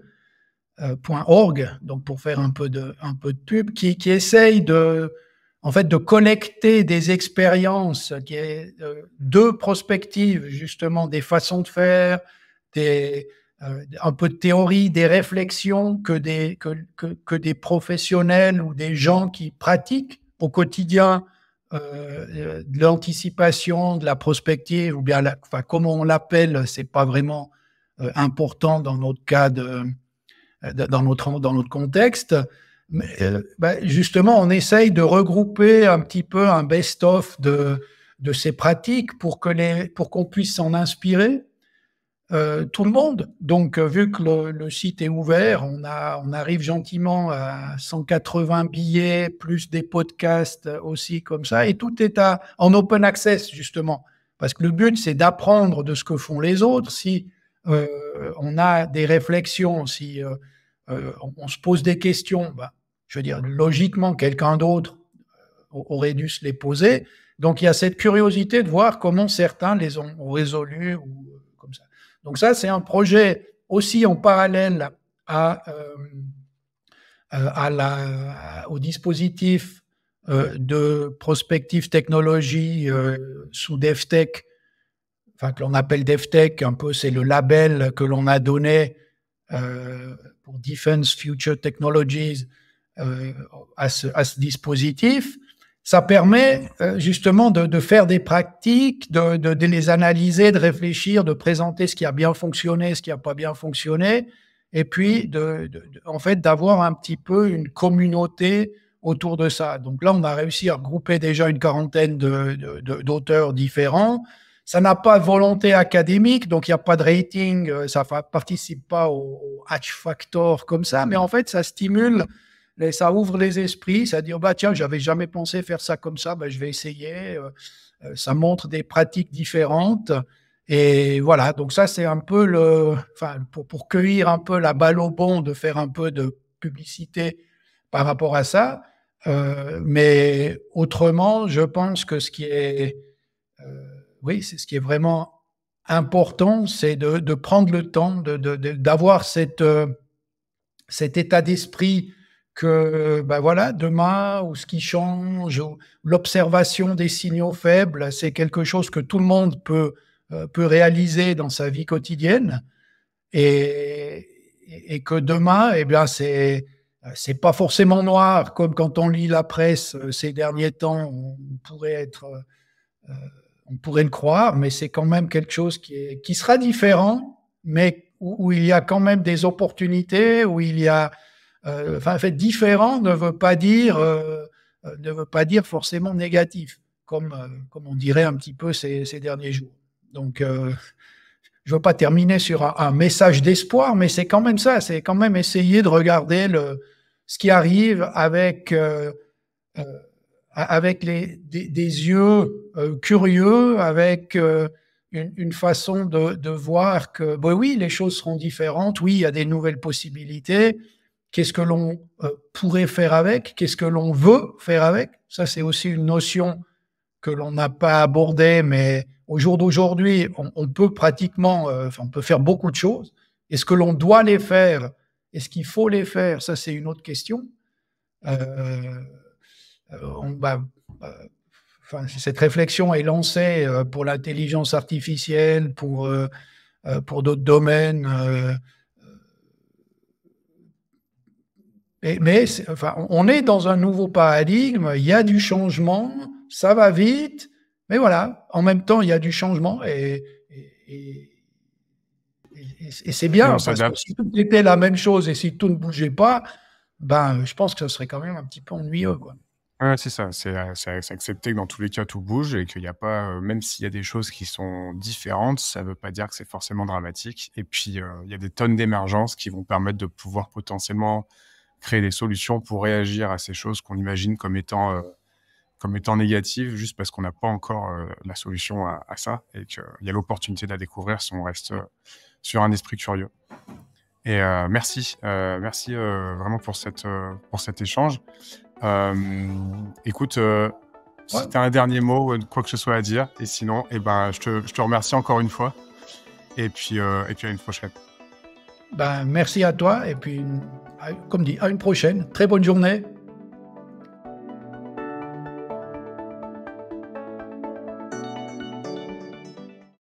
donc pour faire un peu de, un peu de pub, qui essaye de, en fait, de connecter des expériences qui euh, perspectives justement, des façons de faire, euh, un peu de théorie, des réflexions que des, professionnels ou des gens qui pratiquent au quotidien euh, de l'anticipation, de la prospective, ou bien, comment on l'appelle, c'est pas vraiment important dans notre cas dans notre contexte. Euh, ben, justement, on essaye de regrouper un petit peu un best-of de, ces pratiques pour pour qu'on puisse s'en inspirer. Euh, tout le monde. Donc, euh, vu que le, site est ouvert, on, arrive gentiment à 180 billets, plus des podcasts aussi comme ça. Et tout est en open access, justement. Parce que le but, c'est d'apprendre de ce que font les autres. Si on a des réflexions, si euh, on, se pose des questions. Bah, je veux dire, logiquement, quelqu'un d'autre euh, aurait dû se les poser. Donc, il y a cette curiosité de voir comment certains les ont, résolus ou euh, comme ça. Donc, ça, c'est un projet aussi en parallèle à, à la, au dispositif de prospective technologie sous DevTech, enfin que l'on appelle DevTech, un peu c'est le label que l'on a donné pour Defense Future Technologies euh, à, ce, dispositif, ça permet euh, justement de, de, faire des pratiques, de, de, les analyser, de réfléchir, de présenter ce qui a bien fonctionné, ce qui n'a pas bien fonctionné, et puis de, en fait d'avoir un petit peu une communauté autour de ça. Donc là, on a réussi à regrouper déjà une quarantaine d'auteurs différents ça n'a pas volonté académique, donc il n'y a pas de rating, euh, ça ne participe pas au, H factor comme ça, mais en fait, ça stimule, ça ouvre les esprits, ça dit, oh bah tiens, j'avais jamais pensé faire ça comme ça, bah, je vais essayer. Euh, euh, ça montre des pratiques différentes. Et voilà, donc ça, c'est un peu le. Enfin, pour, cueillir un peu la balle au bon, de faire un peu de publicité par rapport à ça. mais autrement, je pense que ce qui est oui, c'est ce qui est vraiment important, c'est de, prendre le temps, d'avoir cette, euh, cet état d'esprit que, ben voilà, demain, ou ce qui change, ou l'observation des signaux faibles, c'est quelque chose que tout le monde peut, euh, peut réaliser dans sa vie quotidienne. Et, et que demain, eh bien, c'est, c'est pas forcément noir, comme quand on lit la presse euh, ces derniers temps, on pourrait être on pourrait le croire, mais c'est quand même quelque chose qui, est, qui sera différent, mais où, il y a quand même des opportunités, où il y a, euh, enfin, en fait, différent ne veut pas dire, euh, euh, ne veut pas dire forcément négatif, comme, comme on dirait un petit peu ces, derniers jours. Donc, je veux pas terminer sur un, message d'espoir, mais c'est quand même ça, c'est quand même essayer de regarder le, ce qui arrive avec avec les, des, yeux euh, curieux, avec euh, une, une, façon de, de, voir que, bah oui, les choses seront différentes, oui, il y a des nouvelles possibilités, qu'est-ce que l'on euh, pourrait faire avec, qu'est-ce que l'on veut faire avec. Ça, c'est aussi une notion que l'on n'a pas abordée, mais au jour d'aujourd'hui, on, peut pratiquement, on peut faire beaucoup de choses. Est-ce que l'on doit les faire Est-ce qu'il faut les faire Ça, c'est une autre question. Euh, euh, bah, bah, cette réflexion est lancée euh, pour l'intelligence artificielle, pour, euh, pour d'autres domaines. mais enfin, on est dans un nouveau paradigme, il y a du changement, ça va vite, mais voilà, en même temps, il y a du changement et, et, c'est bien, si tout était la même chose et si tout ne bougeait pas, ben, je pense que ce serait quand même un petit peu ennuyeux. Quoi c'est ça. C'est euh, accepter que dans tous les cas, tout bouge et qu'il n'y a pas, euh, même s'il y a des choses qui sont différentes, ça ne veut pas dire que c'est forcément dramatique. Et puis, euh, il y a des tonnes d'émergences qui vont permettre de pouvoir potentiellement créer des solutions pour réagir à ces choses qu'on imagine comme étant, comme étant négatives, juste parce qu'on n'a pas encore la solution à, ça et qu'il y a l'opportunité de la découvrir si on reste sur un esprit curieux. Et merci, merci vraiment pour, cette, pour cet échange. Euh, écoute, euh, si tu as un dernier mot, quoi que ce soit à dire, et sinon, eh ben, je, te, je te remercie encore une fois. Et puis, euh, et puis à une prochaine. Ben, merci à toi. Et puis, comme dit, à une prochaine. Très bonne journée.